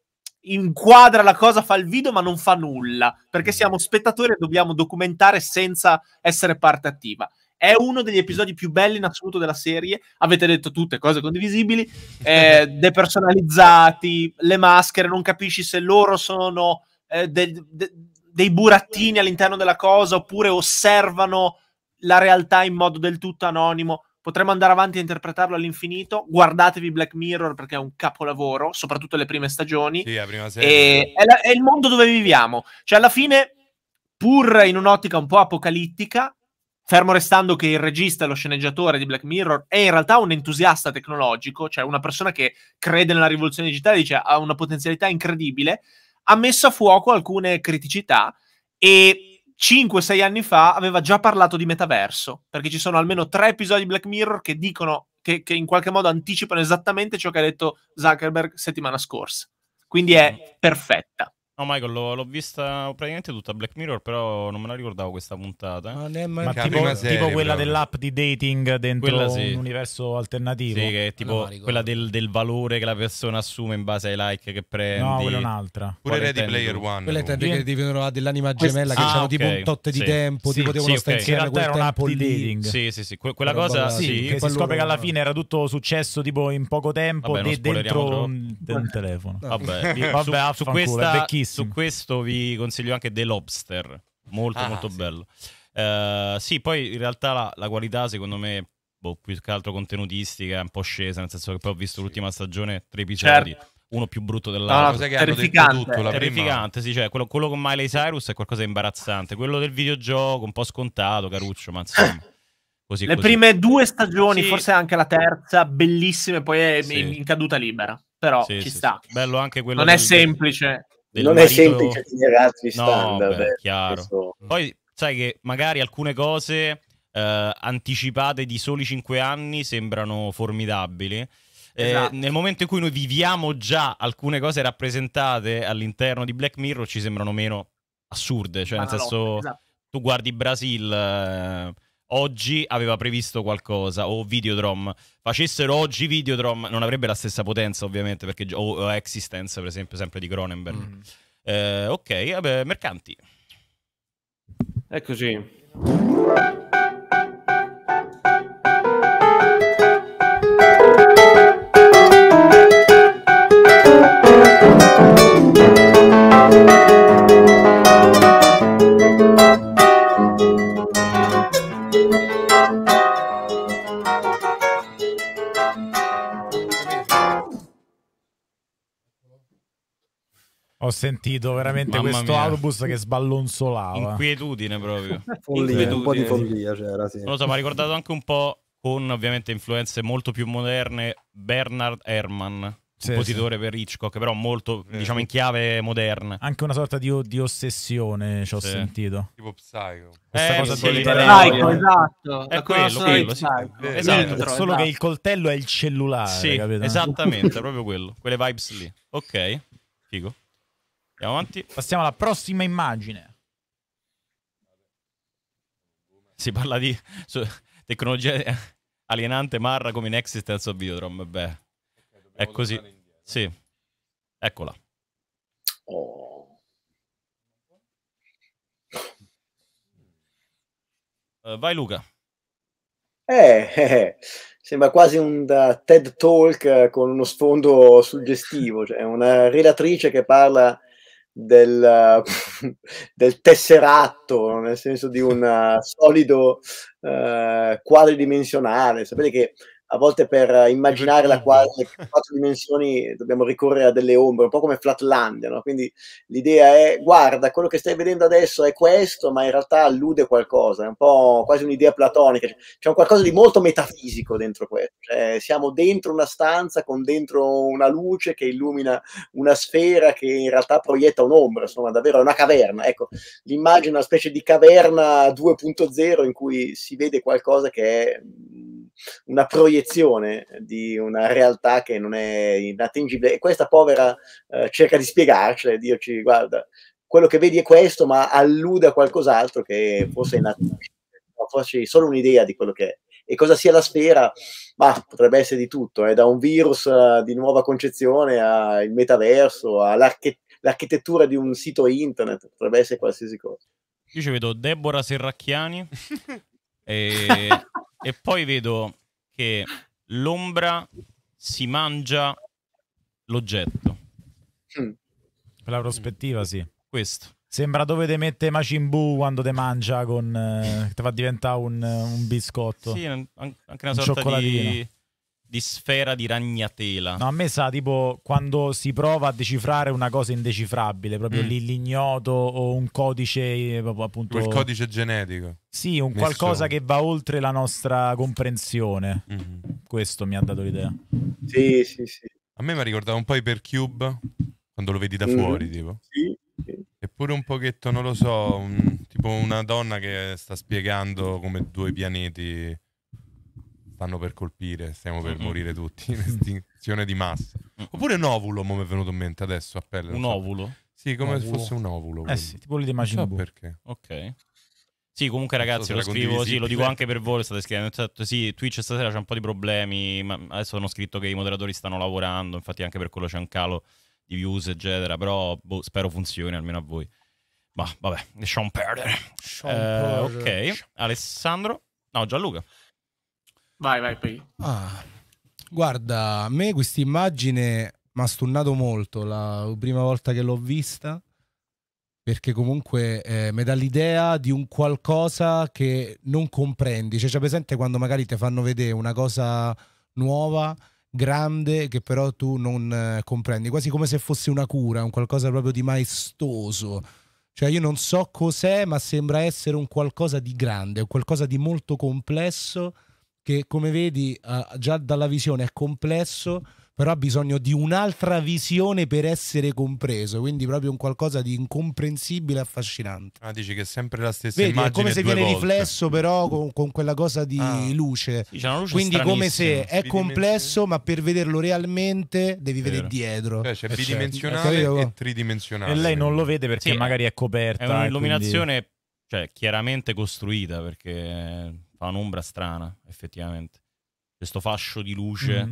inquadra la cosa, fa il video, ma non fa nulla, perché mm. siamo spettatori e dobbiamo documentare senza essere parte attiva. È uno degli episodi più belli in assoluto della serie. Avete detto tutte cose condivisibili, eh, <laughs> depersonalizzati, le maschere, non capisci se loro sono eh, de- de- dei burattini all'interno della cosa oppure osservano la realtà in modo del tutto anonimo potremmo andare avanti a interpretarlo all'infinito. Guardatevi Black Mirror perché è un capolavoro, soprattutto le prime stagioni. Sì, la prima serie. È, la, è, il mondo dove viviamo. Cioè, alla fine, pur in un'ottica un po' apocalittica, fermo restando che il regista e lo sceneggiatore di Black Mirror è in realtà un entusiasta tecnologico, cioè una persona che crede nella rivoluzione digitale, dice ha una potenzialità incredibile, ha messo a fuoco alcune criticità e 5-6 anni fa aveva già parlato di metaverso, perché ci sono almeno tre episodi di Black Mirror che dicono, che, che in qualche modo anticipano esattamente ciò che ha detto Zuckerberg settimana scorsa. Quindi è mm. perfetta. No, Michael, l'ho, vista praticamente tutta Black Mirror, però non me la ricordavo questa puntata. Ma, eh. ah, ne, ma, ma tipo, serie, tipo, quella però. dell'app di dating dentro sì. un universo alternativo. Sì, che è tipo no, quella del, del, valore che la persona assume in base ai like che prende. No, quella è un'altra. Pure Ready Player tu? One. Quella è che diventano dell'anima gemella Questa... che ah, okay. tipo un tot di sì. tempo, sì, tipo devono sì, stare insieme. In era un'app di dating. Sì, sì, sì. Que quella cosa sì, che si scopre che alla fine era tutto successo tipo in poco tempo dentro un telefono. Vabbè, <laughs> su questa su questo vi consiglio anche The Lobster, molto ah, molto sì. bello. Uh, sì, poi in realtà la, la qualità secondo me boh, più che altro contenutistica è un po' scesa, nel senso che poi ho visto sì. l'ultima stagione, tre episodi. Certo. Uno più brutto dell'altro. No, no, terrificante. Tutto, la terrificante, prima... sì, cioè quello, quello, con Miley Cyrus è qualcosa di imbarazzante. Quello del videogioco, un po' scontato, caruccio, ma insomma. Così, Le così. prime due stagioni, sì. forse anche la terza, bellissime, poi è sì. in caduta libera. Però ci sta. Bello anche quello. Non è semplice non marito... è semplice generarsi standard. No, beh, eh, chiaro. Poi sai che magari alcune cose eh, anticipate di soli 5 anni sembrano formidabili. Eh, esatto. Nel momento in cui noi viviamo già alcune cose rappresentate all'interno di Black Mirror, ci sembrano meno assurde. Cioè, Ma nel no, senso, esatto. tu guardi Brasil. Eh, oggi aveva previsto qualcosa o Videodrom facessero oggi Videodrom non avrebbe la stessa potenza ovviamente perché o, o Existence per esempio sempre di Cronenberg mm. eh, ok vabbè, mercanti eccoci sentito veramente Mamma questo mia. autobus che sballonzolava. Inquietudine proprio. follia, Inquietudine, un po' di follia c'era, sì. Non lo so, mi ha ricordato anche un po' con ovviamente influenze molto più moderne Bernard Herrmann. Sì, compositore sì. per Hitchcock, però molto eh. diciamo in chiave moderna. Anche una sorta di, di ossessione ci ho sì. sentito. Tipo Psycho. Eh, Questa eh, cosa esatto. sì, Psycho, esatto. È quello, quello sì. Esatto, però, solo esatto. che il esatto. coltello è il cellulare, Sì, capito? esattamente, proprio quello, quelle vibes lì. Ok, figo. Andiamo avanti. Passiamo alla prossima immagine. Si parla di so, tecnologia alienante marra come in Existence of Videodrom. Beh, okay, è così. Sì, eccola. Oh. Uh, vai Luca. Eh, eh, eh, sembra quasi un TED Talk eh, con uno sfondo suggestivo, cioè una relatrice che parla del, <laughs> del tesseratto, nel senso di un eh, solido eh, quadridimensionale. Sapete che a volte per immaginare la quale quattro dimensioni dobbiamo ricorrere a delle ombre, un po' come Flatlandia, no? quindi l'idea è guarda, quello che stai vedendo adesso è questo, ma in realtà allude qualcosa, è un po' quasi un'idea platonica, cioè c'è un qualcosa di molto metafisico dentro questo, cioè, siamo dentro una stanza con dentro una luce che illumina una sfera che in realtà proietta un'ombra, insomma davvero è una caverna, ecco, l'immagine è una specie di caverna 2.0 in cui si vede qualcosa che è una proiezione proiezione di una realtà che non è inattingibile. E questa povera eh, cerca di spiegarcela e dirci, guarda, quello che vedi è questo, ma allude a qualcos'altro che forse è inattingibile, forse solo un'idea di quello che è. E cosa sia la sfera? Ma potrebbe essere di tutto, eh, da un virus uh, di nuova concezione al metaverso, all'architettura di un sito internet, potrebbe essere qualsiasi cosa. Io ci vedo Deborah Serracchiani <laughs> e, e poi vedo che l'ombra si mangia l'oggetto. Mm. la prospettiva, sì. Questo. Sembra dove te mette Macimbu quando te mangia con... Eh, te fa diventare un, un biscotto. Sì, anche una un sorta di di sfera di ragnatela. No, a me sa tipo quando si prova a decifrare una cosa indecifrabile, proprio mm. l'ignoto o un codice eh, appunto il codice genetico. Sì, un Nessuno. qualcosa che va oltre la nostra comprensione. Mm-hmm. Questo mi ha dato l'idea. Sì, sì, sì. A me mi ricordava un po' Ipercube quando lo vedi da mm. fuori, tipo. Sì. sì. Eppure un pochetto, non lo so, un, tipo una donna che sta spiegando come due pianeti stanno per colpire, stiamo per mm-hmm. morire tutti <laughs> in estinzione di massa. Oppure un ovulo, mi è venuto in mente adesso a Un so. ovulo? Sì, come ovulo. se fosse un ovulo. Eh sì, tipo quelli di Majin so perché. Ok. Sì, comunque ragazzi, so lo scrivo, sì, lo dico anche per voi, state scrivendo, certo, sì, Twitch stasera c'è un po' di problemi, ma adesso hanno scritto che i moderatori stanno lavorando, infatti anche per quello c'è un calo di views, eccetera, però boh, spero funzioni almeno a voi. Ma vabbè, lasciamo perdere. Eh, ok, Alessandro, no Gianluca. Vai, vai, poi. Ah, guarda, a me questa immagine mi ha stunnato molto la prima volta che l'ho vista, perché comunque eh, mi dà l'idea di un qualcosa che non comprendi. Cioè, c'è presente quando magari ti fanno vedere una cosa nuova grande che però tu non eh, comprendi, quasi come se fosse una cura, un qualcosa proprio di maestoso. Cioè io non so cos'è, ma sembra essere un qualcosa di grande, un qualcosa di molto complesso che come vedi uh, già dalla visione è complesso, però ha bisogno di un'altra visione per essere compreso, quindi proprio un qualcosa di incomprensibile e affascinante. Ah, dici che è sempre la stessa vedi, immagine. È come se viene volte. riflesso però con, con, quella cosa di ah. luce. Sì, luce. Quindi come se è complesso, ma per vederlo realmente devi vedere dietro. Eh, cioè, eh, c'è certo. e bidimensionale certo. e tridimensionale. E lei non lo vede perché sì, magari è coperta. È eh, un'illuminazione quindi... cioè, chiaramente costruita perché fa un'ombra strana, effettivamente. Questo fascio di luce mm.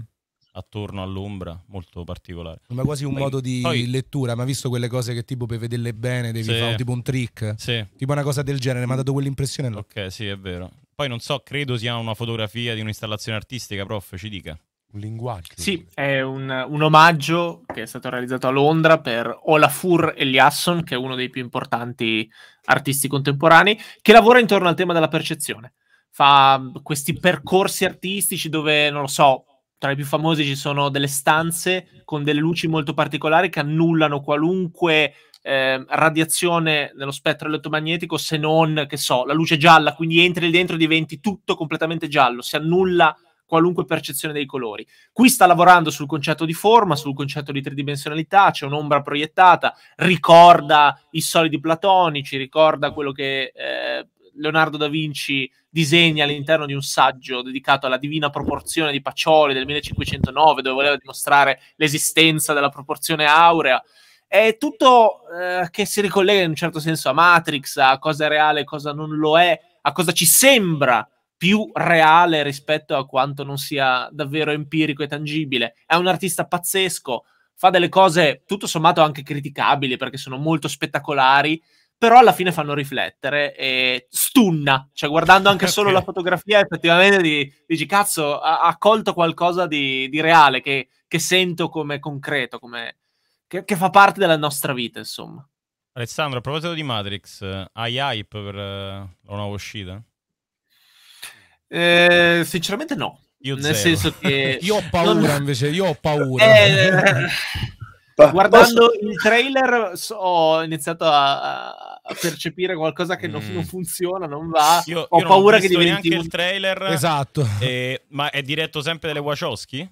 attorno all'ombra, molto particolare. Ma quasi un Beh, modo di poi... lettura, ma visto quelle cose che tipo per vederle bene devi sì. fare tipo un trick, sì. tipo una cosa del genere, mi ha dato quell'impressione. Là. Ok, sì, è vero. Poi non so, credo sia una fotografia di un'installazione artistica, prof, ci dica un linguaggio. Sì, è un, un, omaggio che è stato realizzato a Londra per Olafur Eliasson, che è uno dei più importanti artisti contemporanei, che lavora intorno al tema della percezione fa mm, questi percorsi artistici dove, non lo so, tra i più famosi ci sono delle stanze con delle luci molto particolari che annullano qualunque eh, radiazione nello spettro elettromagnetico se non, che so, la luce gialla, quindi entri dentro e diventi tutto completamente giallo, si annulla qualunque percezione dei colori. Qui sta lavorando sul concetto di forma, sul concetto di tridimensionalità, c'è un'ombra proiettata, ricorda i solidi platonici, ricorda quello che eh, Leonardo da Vinci disegna all'interno di un saggio dedicato alla divina proporzione di Pacioli del 1509, dove voleva dimostrare l'esistenza della proporzione aurea. È tutto eh, che si ricollega in un certo senso a Matrix, a cosa è reale, e cosa non lo è, a cosa ci sembra più reale rispetto a quanto non sia davvero empirico e tangibile. È un artista pazzesco, fa delle cose tutto sommato anche criticabili perché sono molto spettacolari, però alla fine fanno riflettere e stunna, cioè guardando anche <laughs> solo la fotografia effettivamente di, dici cazzo ha, ha colto qualcosa di, di reale che, che, sento come concreto, come, che, che, fa parte della nostra vita insomma. Alessandro, a proposito di Matrix, hai hype per eh, la nuova uscita? Eh, sinceramente no. Io Nel zero. senso che... <laughs> io ho paura non... <laughs> invece, io ho paura. Eh, guardando Posso... il trailer ho iniziato a percepire qualcosa che non, mm. non funziona, non va. Io, ho io paura non ho che diventi anche un... il trailer. Esatto. Eh, ma è diretto sempre dalle Wachowski?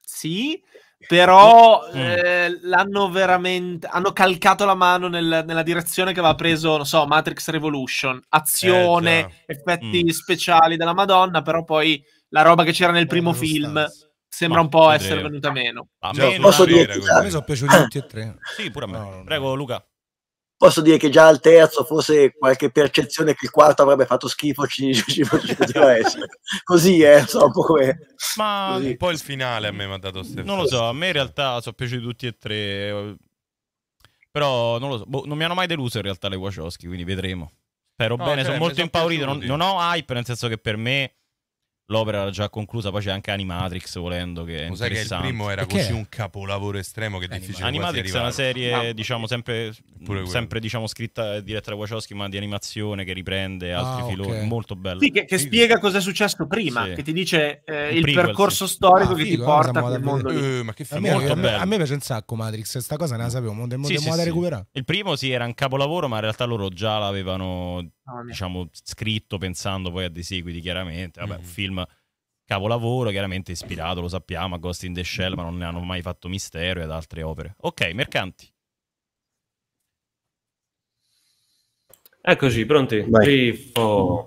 Sì, però mm. eh, l'hanno veramente hanno calcato la mano nel, nella direzione che aveva preso, non so, Matrix Revolution, azione, eh, effetti mm. speciali della Madonna, però poi la roba che c'era nel eh, primo film sembra Ma un po' vedrei. essere venuta meno. A me, non posso dire, a me sono piaciuti tutti e tre. Sì, pure a me. no. Prego Luca posso dire che già al terzo forse qualche percezione che il quarto avrebbe fatto schifo ci, <laughs> ci, ci poteva essere così eh so, un po' come ma così. un po' il finale a me mi ha dato stesso. non lo so a me in realtà sono piaciuti tutti e tre però non lo so boh, non mi hanno mai deluso in realtà le Wachowski quindi vedremo spero no, bene cioè, sono molto sono impaurito non, non, ho hype nel senso che per me l'opera era già conclusa, poi c'è anche Animatrix volendo che Lo sai che il primo era così un capolavoro estremo che è difficile Animatrix è una serie ah, diciamo sempre, sempre diciamo, scritta e diretta da Wachowski ma di animazione che riprende ah, altri ah, filoni, molto bello. Sì, che, che spiega cosa è successo prima, sì. che ti dice eh, il, il percorso sì. storico ah, che figo, ti eh, porta nel mondo eh, ma che film molto bello. A me piace un sacco Matrix, questa cosa ne la sapevo, ma sì, sì, sì. recuperare. Il primo sì era un capolavoro, ma in realtà loro già l'avevano ah, diciamo scritto pensando poi a dei seguiti chiaramente, vabbè, un mm-hmm. film capolavoro, chiaramente ispirato, lo sappiamo, a Ghost in the Shell, ma non ne hanno mai fatto mistero e ad altre opere. Ok, mercanti. Eccoci, pronti? Vai. Riffo.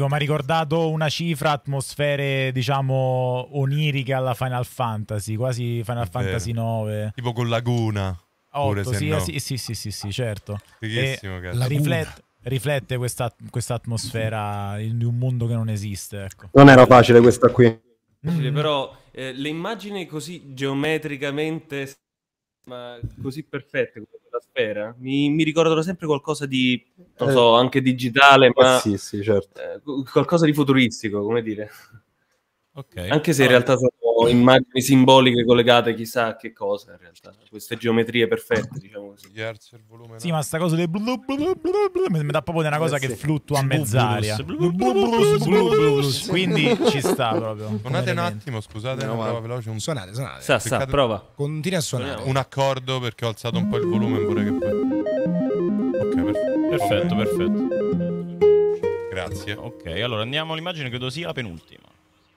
Federico mi ha ricordato una cifra, atmosfere diciamo oniriche alla Final Fantasy, quasi Final Fantasy 9. Tipo con Laguna. 8, sì, no. Eh, sì, sì, sì, sì, sì, certo. Riflette, riflette questa, questa atmosfera di un mondo che non esiste. Ecco. Non era facile questa qui. Mm. Però eh, le immagini così geometricamente ma così perfette come quella sfera, mi, mi ricordano sempre qualcosa di, non so, eh. anche digitale, ma eh, sì, sì, certo. eh, qualcosa di futuristico, come dire. Okay. Anche se in realtà sono immagini simboliche collegate chissà a che cosa in realtà, queste geometrie perfette, diciamo così. Gli hertz, il volume, sì, ma sta cosa del blu blu blu blu blu blu, mi dà proprio una cosa eh, che sì. fluttua a mezz'aria. Quindi ci sta proprio. Suonate un attimo, scusate, no, prova veloce. Un... Suonate, suonate. Sa, sa, prova. Continua a suonare. Un accordo perché ho alzato un po' il volume pure che Ok, perfetto. Perfetto, perfetto. Grazie. Ok, allora andiamo all'immagine, credo sia la penultima.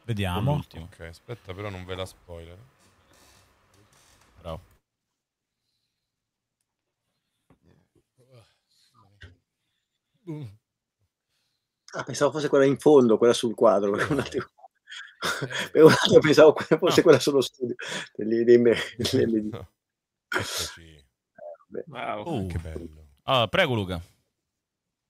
Vediamo. Ok, aspetta, però non ve la spoiler. Bravo. Ah, pensavo fosse quella in fondo, quella sul quadro. un attimo, per un attimo pensavo fosse quella sullo studio degli, dei, degli <laughs> no. Eh, wow. Oh, che uh. bello. Ah, prego Luca.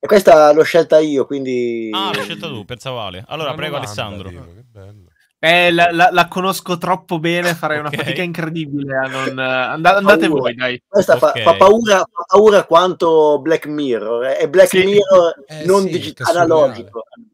E questa l'ho scelta io, quindi... Ah, l'ho scelta tu, pensavo Ale. Allora, Ma prego Alessandro. Dico, che bello. Eh, la, la, la, conosco troppo bene, farei okay. una fatica incredibile a non... <laughs> Eh, And- andate paura. voi, dai. Questa okay. fa, fa, paura, fa, paura, quanto Black Mirror. È eh, Black sì. Mirror <laughs> eh, non sì, digitale analogico. Surreale.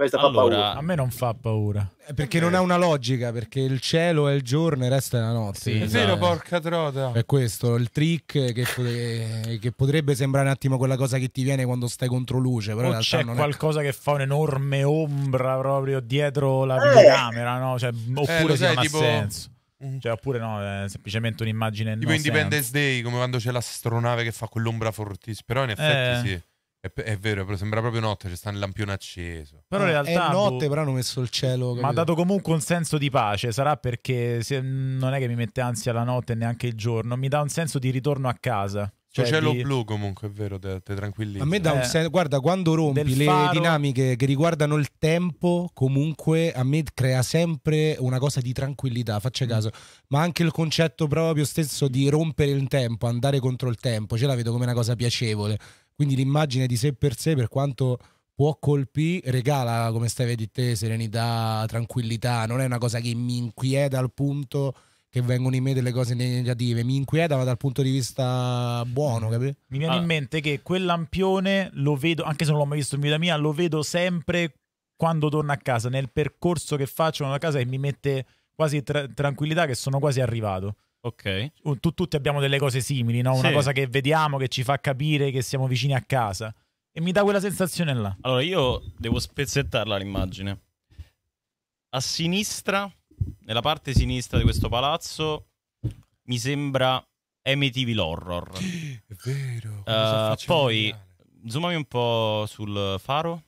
Questa allora, paura. A me non fa paura. Eh, perché eh. non ha una logica, perché il cielo è il giorno e resta la notte. Sì, è vero, porca trota. È questo, il trick che, che, potrebbe sembrare un attimo quella cosa che ti viene quando stai contro luce, però o in realtà c'è non qualcosa è... che fa un'enorme ombra proprio dietro la eh. videocamera, no? Cioè, eh, oppure eh, sai, tipo... senso. Mm. Cioè, oppure no, è semplicemente un'immagine. Tipo no Independence senso. Day, come quando c'è l'astronave che fa quell'ombra fortissima. Però in effetti eh. sì. È, è vero, però sembra proprio notte, c'è sta il lampione acceso. Però in eh, realtà... È boh, notte, però hanno messo il cielo. Capito? Ma ha dato comunque un senso di pace, sarà perché se, mm, non è che mi mette ansia la notte e neanche il giorno, mi dà un senso di ritorno a casa. Cioè, cioè cielo di... blu comunque, è vero, te, te tranquillizza. A me dà eh. un senso, guarda, quando rompi le faro... dinamiche che riguardano il tempo, comunque a me crea sempre una cosa di tranquillità, faccia mm. caso. Ma anche il concetto proprio stesso di rompere il tempo, andare contro il tempo, ce la vedo come una cosa piacevole. Quindi l'immagine di sé per sé, per quanto può colpire, regala, come stai vedi te, serenità, tranquillità. Non è una cosa che mi inquieta al punto che vengono in me delle cose negative. Mi inquieta, ma dal punto di vista buono, mm. capito? Mi viene ah. in mente che quel lampione lo vedo, anche se non l'ho mai visto in vita mia, lo vedo sempre quando torno a casa, nel percorso che faccio a casa e mi mette quasi tra tranquillità che sono quasi arrivato. Ok. Tu, tutti abbiamo delle cose simili, no? Una sì. cosa che vediamo, che ci fa capire che siamo vicini a casa. E mi dà quella sensazione là. Allora, io devo spezzettarla l'immagine. A sinistra, nella parte sinistra di questo palazzo, mi sembra Amityville Horror. È vero. Uh, poi, zoomami un po' sul faro.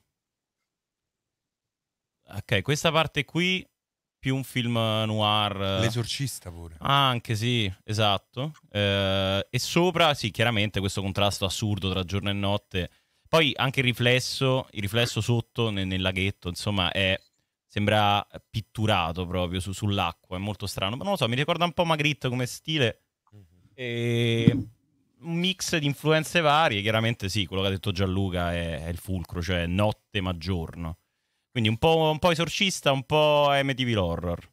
Ok, questa parte qui più un film noir. L'esorcista pure. Anche sì, esatto. Eh, e sopra, sì, chiaramente questo contrasto assurdo tra giorno e notte. Poi anche il riflesso, il riflesso sotto nel, nel laghetto, insomma, è, sembra pitturato proprio su, sull'acqua, è molto strano. Ma non lo so, mi ricorda un po' Magritte come stile. E un mix di influenze varie, chiaramente sì, quello che ha detto Gianluca è, è il fulcro, cioè notte ma giorno. Quindi un po', un po esorcista, un po' MTV horror.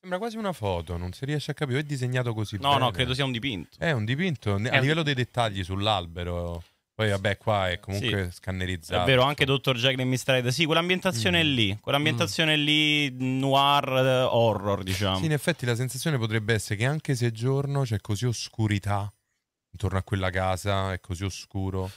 Sembra quasi una foto, non si riesce a capire. È disegnato così. No, bene. no, credo sia un dipinto. È un dipinto a è livello un... dei dettagli sull'albero. Poi vabbè, qua è comunque sì. scannerizzato. È vero, anche Dr. Jack e Mr. Sì, quell'ambientazione mm. lì, quell'ambientazione mm. lì noir eh, horror, diciamo. Sì, in effetti la sensazione potrebbe essere che anche se è giorno c'è così oscurità intorno a quella casa, è così oscuro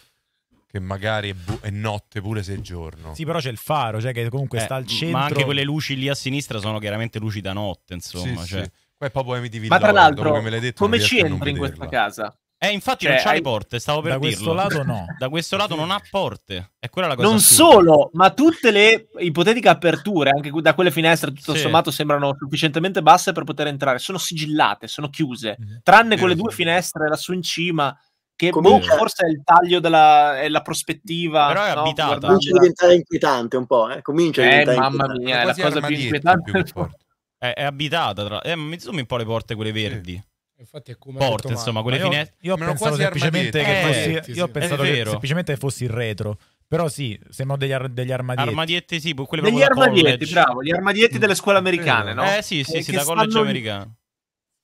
che magari è, bu- è, notte pure se è giorno. Sì, però c'è il faro, cioè che comunque eh, sta al centro. Ma anche quelle luci lì a sinistra sono chiaramente luci da notte, insomma. Sì, cioè. sì. Qua è proprio MTV Ma tra l'altro, come, detto, come ci entri in questa casa? Eh, infatti cioè, non c'ha hai... le porte, stavo per da dirlo. Da questo lato no. <laughs> Da questo lato non ha porte. È quella la cosa Non assurda. solo, ma tutte le ipotetiche aperture, anche da quelle finestre, tutto sì. sommato, sembrano sufficientemente basse per poter entrare. Sono sigillate, sono chiuse. Mm-hmm. Tranne sì, quelle sì. due finestre lassù in cima che Come boh, forse è il taglio della è la prospettiva. Però è no? abitata. Comincia a diventare inquietante un po', eh? Comincia a eh, diventare eh, mamma mia, è, è la cosa più inquietante. Più <laughs> è, è, abitata, tra... eh, mi zoom un po' le porte quelle verdi. Sì. Infatti è come porte, insomma, quelle finestre. Io, io ho pensato semplicemente che fossi, eh, sì, io ho pensato che semplicemente che fossi il retro. Però sì, sembrano degli, ar- degli armadietti. Armadietti, sì, quelli degli armadietti, bravo, gli armadietti mm. delle scuole eh, americane, no? Eh sì, sì, eh, sì, da college stanno... americano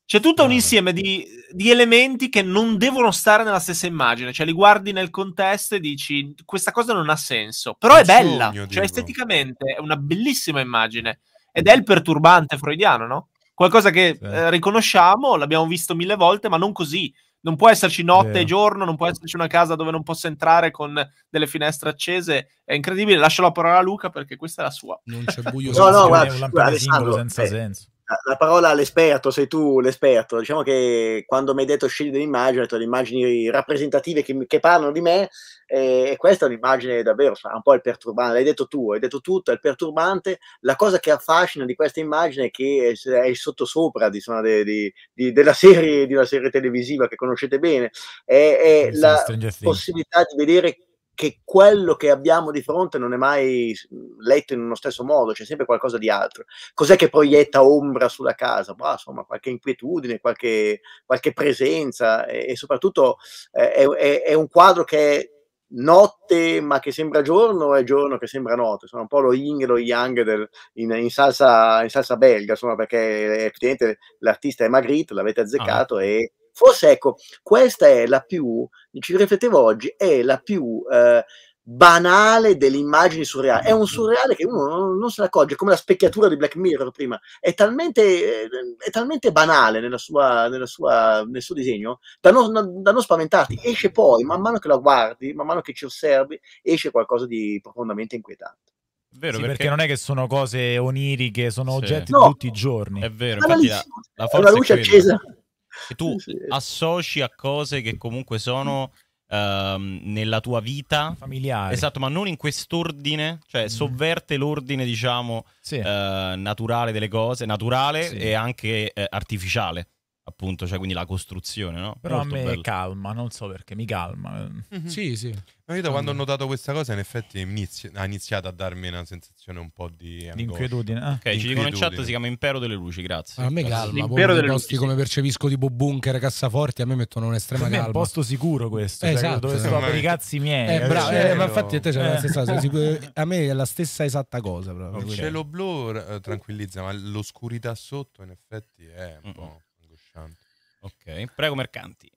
c'è tutto un ah. insieme di, di, elementi che non devono stare nella stessa immagine, cioè li guardi nel contesto e dici questa cosa non ha senso, però è bella, cioè esteticamente è una bellissima immagine ed è il perturbante freudiano, no? Qualcosa che eh, riconosciamo, l'abbiamo visto mille volte, ma non così. Non può esserci notte e giorno, non può esserci una casa dove non posso entrare con delle finestre accese. È incredibile, lascio la parola a Luca perché questa è la sua. Non c'è buio <laughs> no, senza, no, guarda, guarda, senza eh. senso la parola all'esperto, sei tu l'esperto. Diciamo che quando mi hai detto scegli dell'immagine, ho detto le immagini rappresentative che, che parlano di me, eh, e questa è un'immagine davvero, un po' il perturbante, l'hai detto tu, hai detto tutto, è il perturbante. La cosa che affascina di questa immagine è che è il sottosopra di, insomma, de, della serie, di una serie televisiva che conoscete bene, è, è la possibilità di vedere che quello che abbiamo di fronte non è mai letto in uno stesso modo, c'è sempre qualcosa di altro. Cos'è che proietta ombra sulla casa? Bah, insomma, qualche inquietudine, qualche, qualche presenza e, e soprattutto eh, è, è, un quadro che è notte ma che sembra giorno e giorno che sembra notte, sono un po' lo yin e lo yang del, in, in, salsa, in, salsa, belga, insomma, perché eh, effettivamente l'artista è Magritte, l'avete ah. azzeccato ah. e Forse ecco, questa è la più, ci riflettevo oggi, è la più eh, banale delle immagini surreali. È un mm-hmm. surreale che uno non, non se ne accorge, come la specchiatura di Black Mirror prima. È talmente, è talmente banale nella sua, nella sua, nel suo disegno da non, da non, spaventarti. Esce poi, man mano che la guardi, man mano che ci osservi, esce qualcosa di profondamente inquietante. Vero, sì, perché... perché... non è che sono cose oniriche, sono sì. oggetti no, di tutti i giorni. È vero, la, la, forza la luce accesa che tu sì. associ a cose che comunque sono ehm, nella tua vita familiare. Esatto, ma non in quest'ordine, cioè mm. sovverte l'ordine, diciamo, sì. eh, naturale delle cose, naturale sì. e anche eh, artificiale appunto, cioè quindi la costruzione, no? Però Molto a me bello. calma, non so perché, mi calma. Mm-hmm. Sì, sì. Ma io da quando ho notato questa cosa, in effetti inizio, ha iniziato a darmi una sensazione un po' di... Inquietudine. Ah. Ok, ci dicono in chat, si chiama Impero delle Luci, grazie. a me calma, L'impero delle posti luci, come percepisco tipo bunker, cassaforti, a me mettono un'estrema calma. È un posto sicuro questo, eh, cioè, esatto, dove sto per i cazzi miei. Eh, eh bravo, eh, ma infatti a te c'è eh. stessa, <laughs> a me è la stessa esatta cosa. Proprio, il cielo blu eh, tranquillizza, ma l'oscurità sotto in effetti è un po' mercanti. Ok, prego mercanti.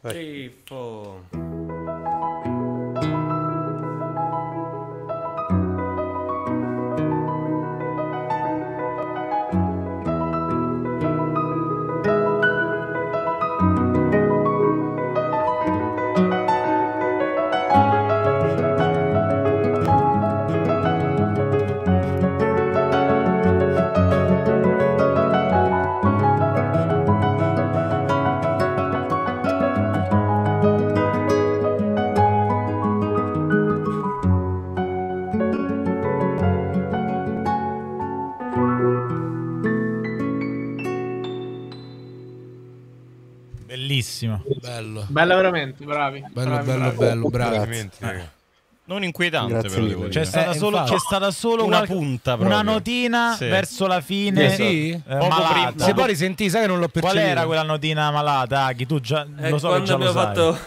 Vai. Tipo... bellissimo. Bello. Bello veramente, bravi. Bello, bravi, bello, bravi. bello, bravi. bravi. Eh. Non inquietante, però devo c'è, stata eh, solo, c'è stata solo una qualche, punta, proprio. una notina sì. verso la fine. Eh, sì, eh, poco prima. Se poi risentì, sai che non l'ho percepito. Qual era quella notina malata? Aghi, tu già eh, lo so che già lo sai. Fatto...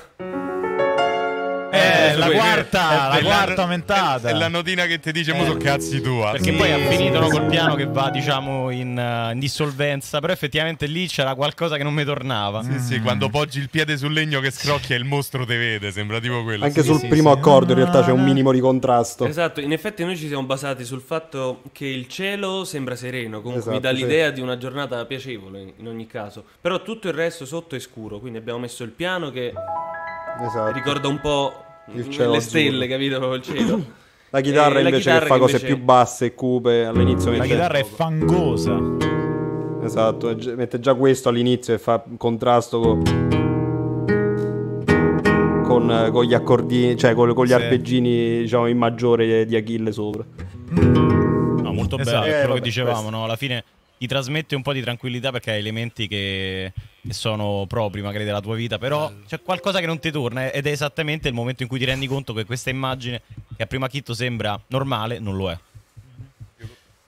Eh, eh, eh, eh, la quarta, la quarta aumentata. È la notina che ti dice, eh. so cazzi tua. Perché sì, poi ha mm. finito sì, col piano che va, diciamo, in, uh, in, dissolvenza. Però effettivamente lì c'era qualcosa che non mi tornava. Sì, mm. sì, quando poggi il piede sul legno che scrocchia, il mostro te vede. Sembra tipo quello. Anche sì, sul primo accordo, in realtà, c'è un ah. minimo di contrasto. Esatto, in effetti, noi ci siamo basati sul fatto che il cielo sembra sereno. Comunque esatto, mi dà l'idea di una giornata piacevole in ogni caso. Però tutto il resto sotto è scuro. Quindi abbiamo messo il piano che. Esatto. Ricorda un po' le stelle, capito? Il cielo. <coughs> Eh, la chitarra eh, invece la chitarra che fa che cose invece... più basse e cupe all'inizio. La chitarra è fangosa. Esatto, mette già questo all'inizio e fa contrasto con, con, con gli accordini, cioè con, con gli sì. arpeggini diciamo in maggiore di Achille sopra. No, molto esatto. è quello eh, vabbè, che dicevamo, questo. no? Alla fine ti trasmette un po' di tranquillità perché ha elementi che, che sono propri magari della tua vita, però Bello. c'è qualcosa che non ti torna eh, ed è esattamente il momento in cui ti rendi conto che questa immagine che a prima chitto sembra normale non lo è.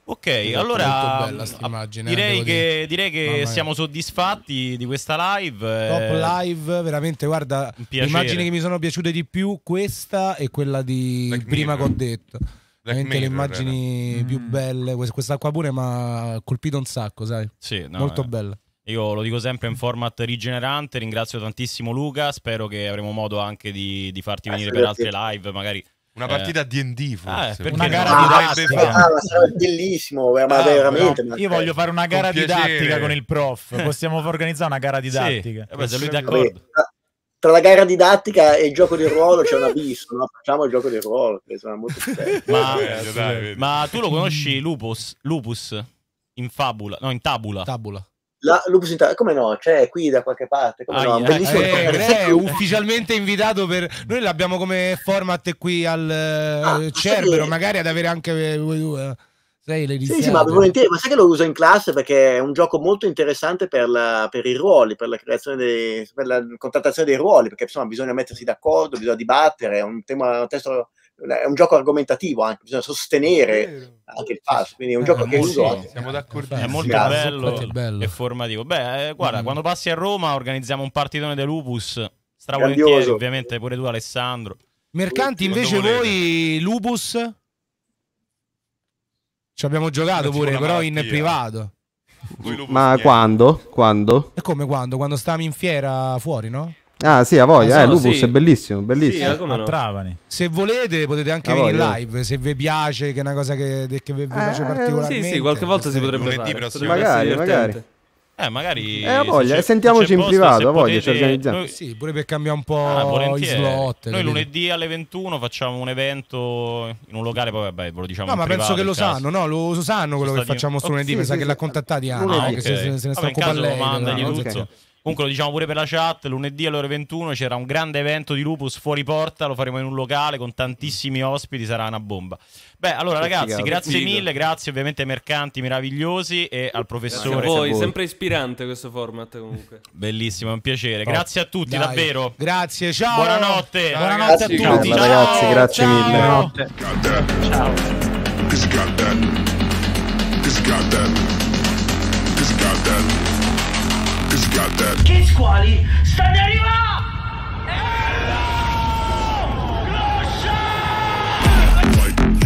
Ok, è allora mm, immagine, eh, direi, che, direi, che, siamo soddisfatti di questa live. Eh. Top live, veramente, guarda, le immagini che mi sono piaciute di più, questa e quella di like prima me. che ho detto. Veramente le immagini era. più mm. belle. Questa qua pure mi ha colpito un sacco, sai? Sì, no, molto eh. bella. Io lo dico sempre in format rigenerante, ringrazio tantissimo Luca, spero che avremo modo anche di, di farti eh, venire per eh, altre live, magari una partita a eh. D&D forse. Ah, eh, una gara ah, didattica. Ah, bellissimo, ma ah, veramente. No. Io cioè, voglio fare una gara con didattica con il prof. Possiamo organizzare una gara didattica. Sì. Eh, beh, se lui è certo. d'accordo tra la gara didattica e il gioco di ruolo c'è un abisso, no? facciamo il gioco di ruolo, che sono molto ma, eh, eh dai, ma tu lo conosci Lupus? Lupus? In fabula, no, in tabula. Tabula. La, Lupus in tabula, come no? C'è qui da qualche parte. Come ah, no? Yeah. Eh, re, eh, ufficialmente invitato per... Noi l'abbiamo come format qui al eh, ah, Cerbero, magari ad avere anche voi due. Sei Sì, sì, ma volentieri, ma sai che lo uso in classe perché è un gioco molto interessante per, la, per i ruoli, per la creazione dei, per la contrattazione dei ruoli, perché insomma bisogna mettersi d'accordo, bisogna dibattere, è un tema, un testo, è un gioco argomentativo anche, bisogna sostenere anche il falso, quindi è un gioco eh, che sì, uso. Siamo d'accordo. È molto sì, bello, è bello e formativo. Beh, eh, guarda, mm. quando passi a Roma organizziamo un partitone de Lupus, stravolentieri ovviamente pure tu Alessandro. Mercanti invece voi Lupus? Ci abbiamo giocato pure, però malattia. in privato. Ma quando? Quando? E come quando? Quando stavamo in fiera fuori, no? Ah sì, a voglia, ah, eh, Lupus sì. è bellissimo, bellissimo. Sì, no. Travani. Se volete potete anche a venire voglia. live, se vi piace, che è una cosa che, che vi, eh, piace particolarmente. Sì, sì, qualche volta si potrebbe lunedì fare. Prossimo. Magari, magari. Eh, magari. Eh, voglia, sentiamoci in privato. Voglia, potete, ci organizziamo. Noi... Sì, pure per cambiare un po' ah, i slot. Noi lunedì alle 21 facciamo un evento in un locale, poi vabbè, ve lo diciamo. No, ma penso che lo sanno, no? Lo, sanno quello che facciamo su oh, lunedì. Mi sa che l'ha contattati Anna. Ah, okay. se, se, ne sta occupando lei. Manda, Comunque lo diciamo pure per la chat, lunedì alle ore 21 c'era un grande evento di Lupus fuori porta, lo faremo in un locale con tantissimi ospiti, sarà una bomba. Beh, allora ragazzi, grazie Figo. mille, grazie ovviamente ai mercanti meravigliosi e al professore. Grazie a voi, sempre ispirante questo format comunque. <laughs> Bellissimo, è un piacere. Oh, grazie a tutti, Dai. davvero. Grazie, ciao. Buonanotte. Ciao, Buonanotte ragazzi, a tutti. Ciao, ragazzi, grazie ciao. mille. Buonanotte. Ciao. Che squali stanno arrivando!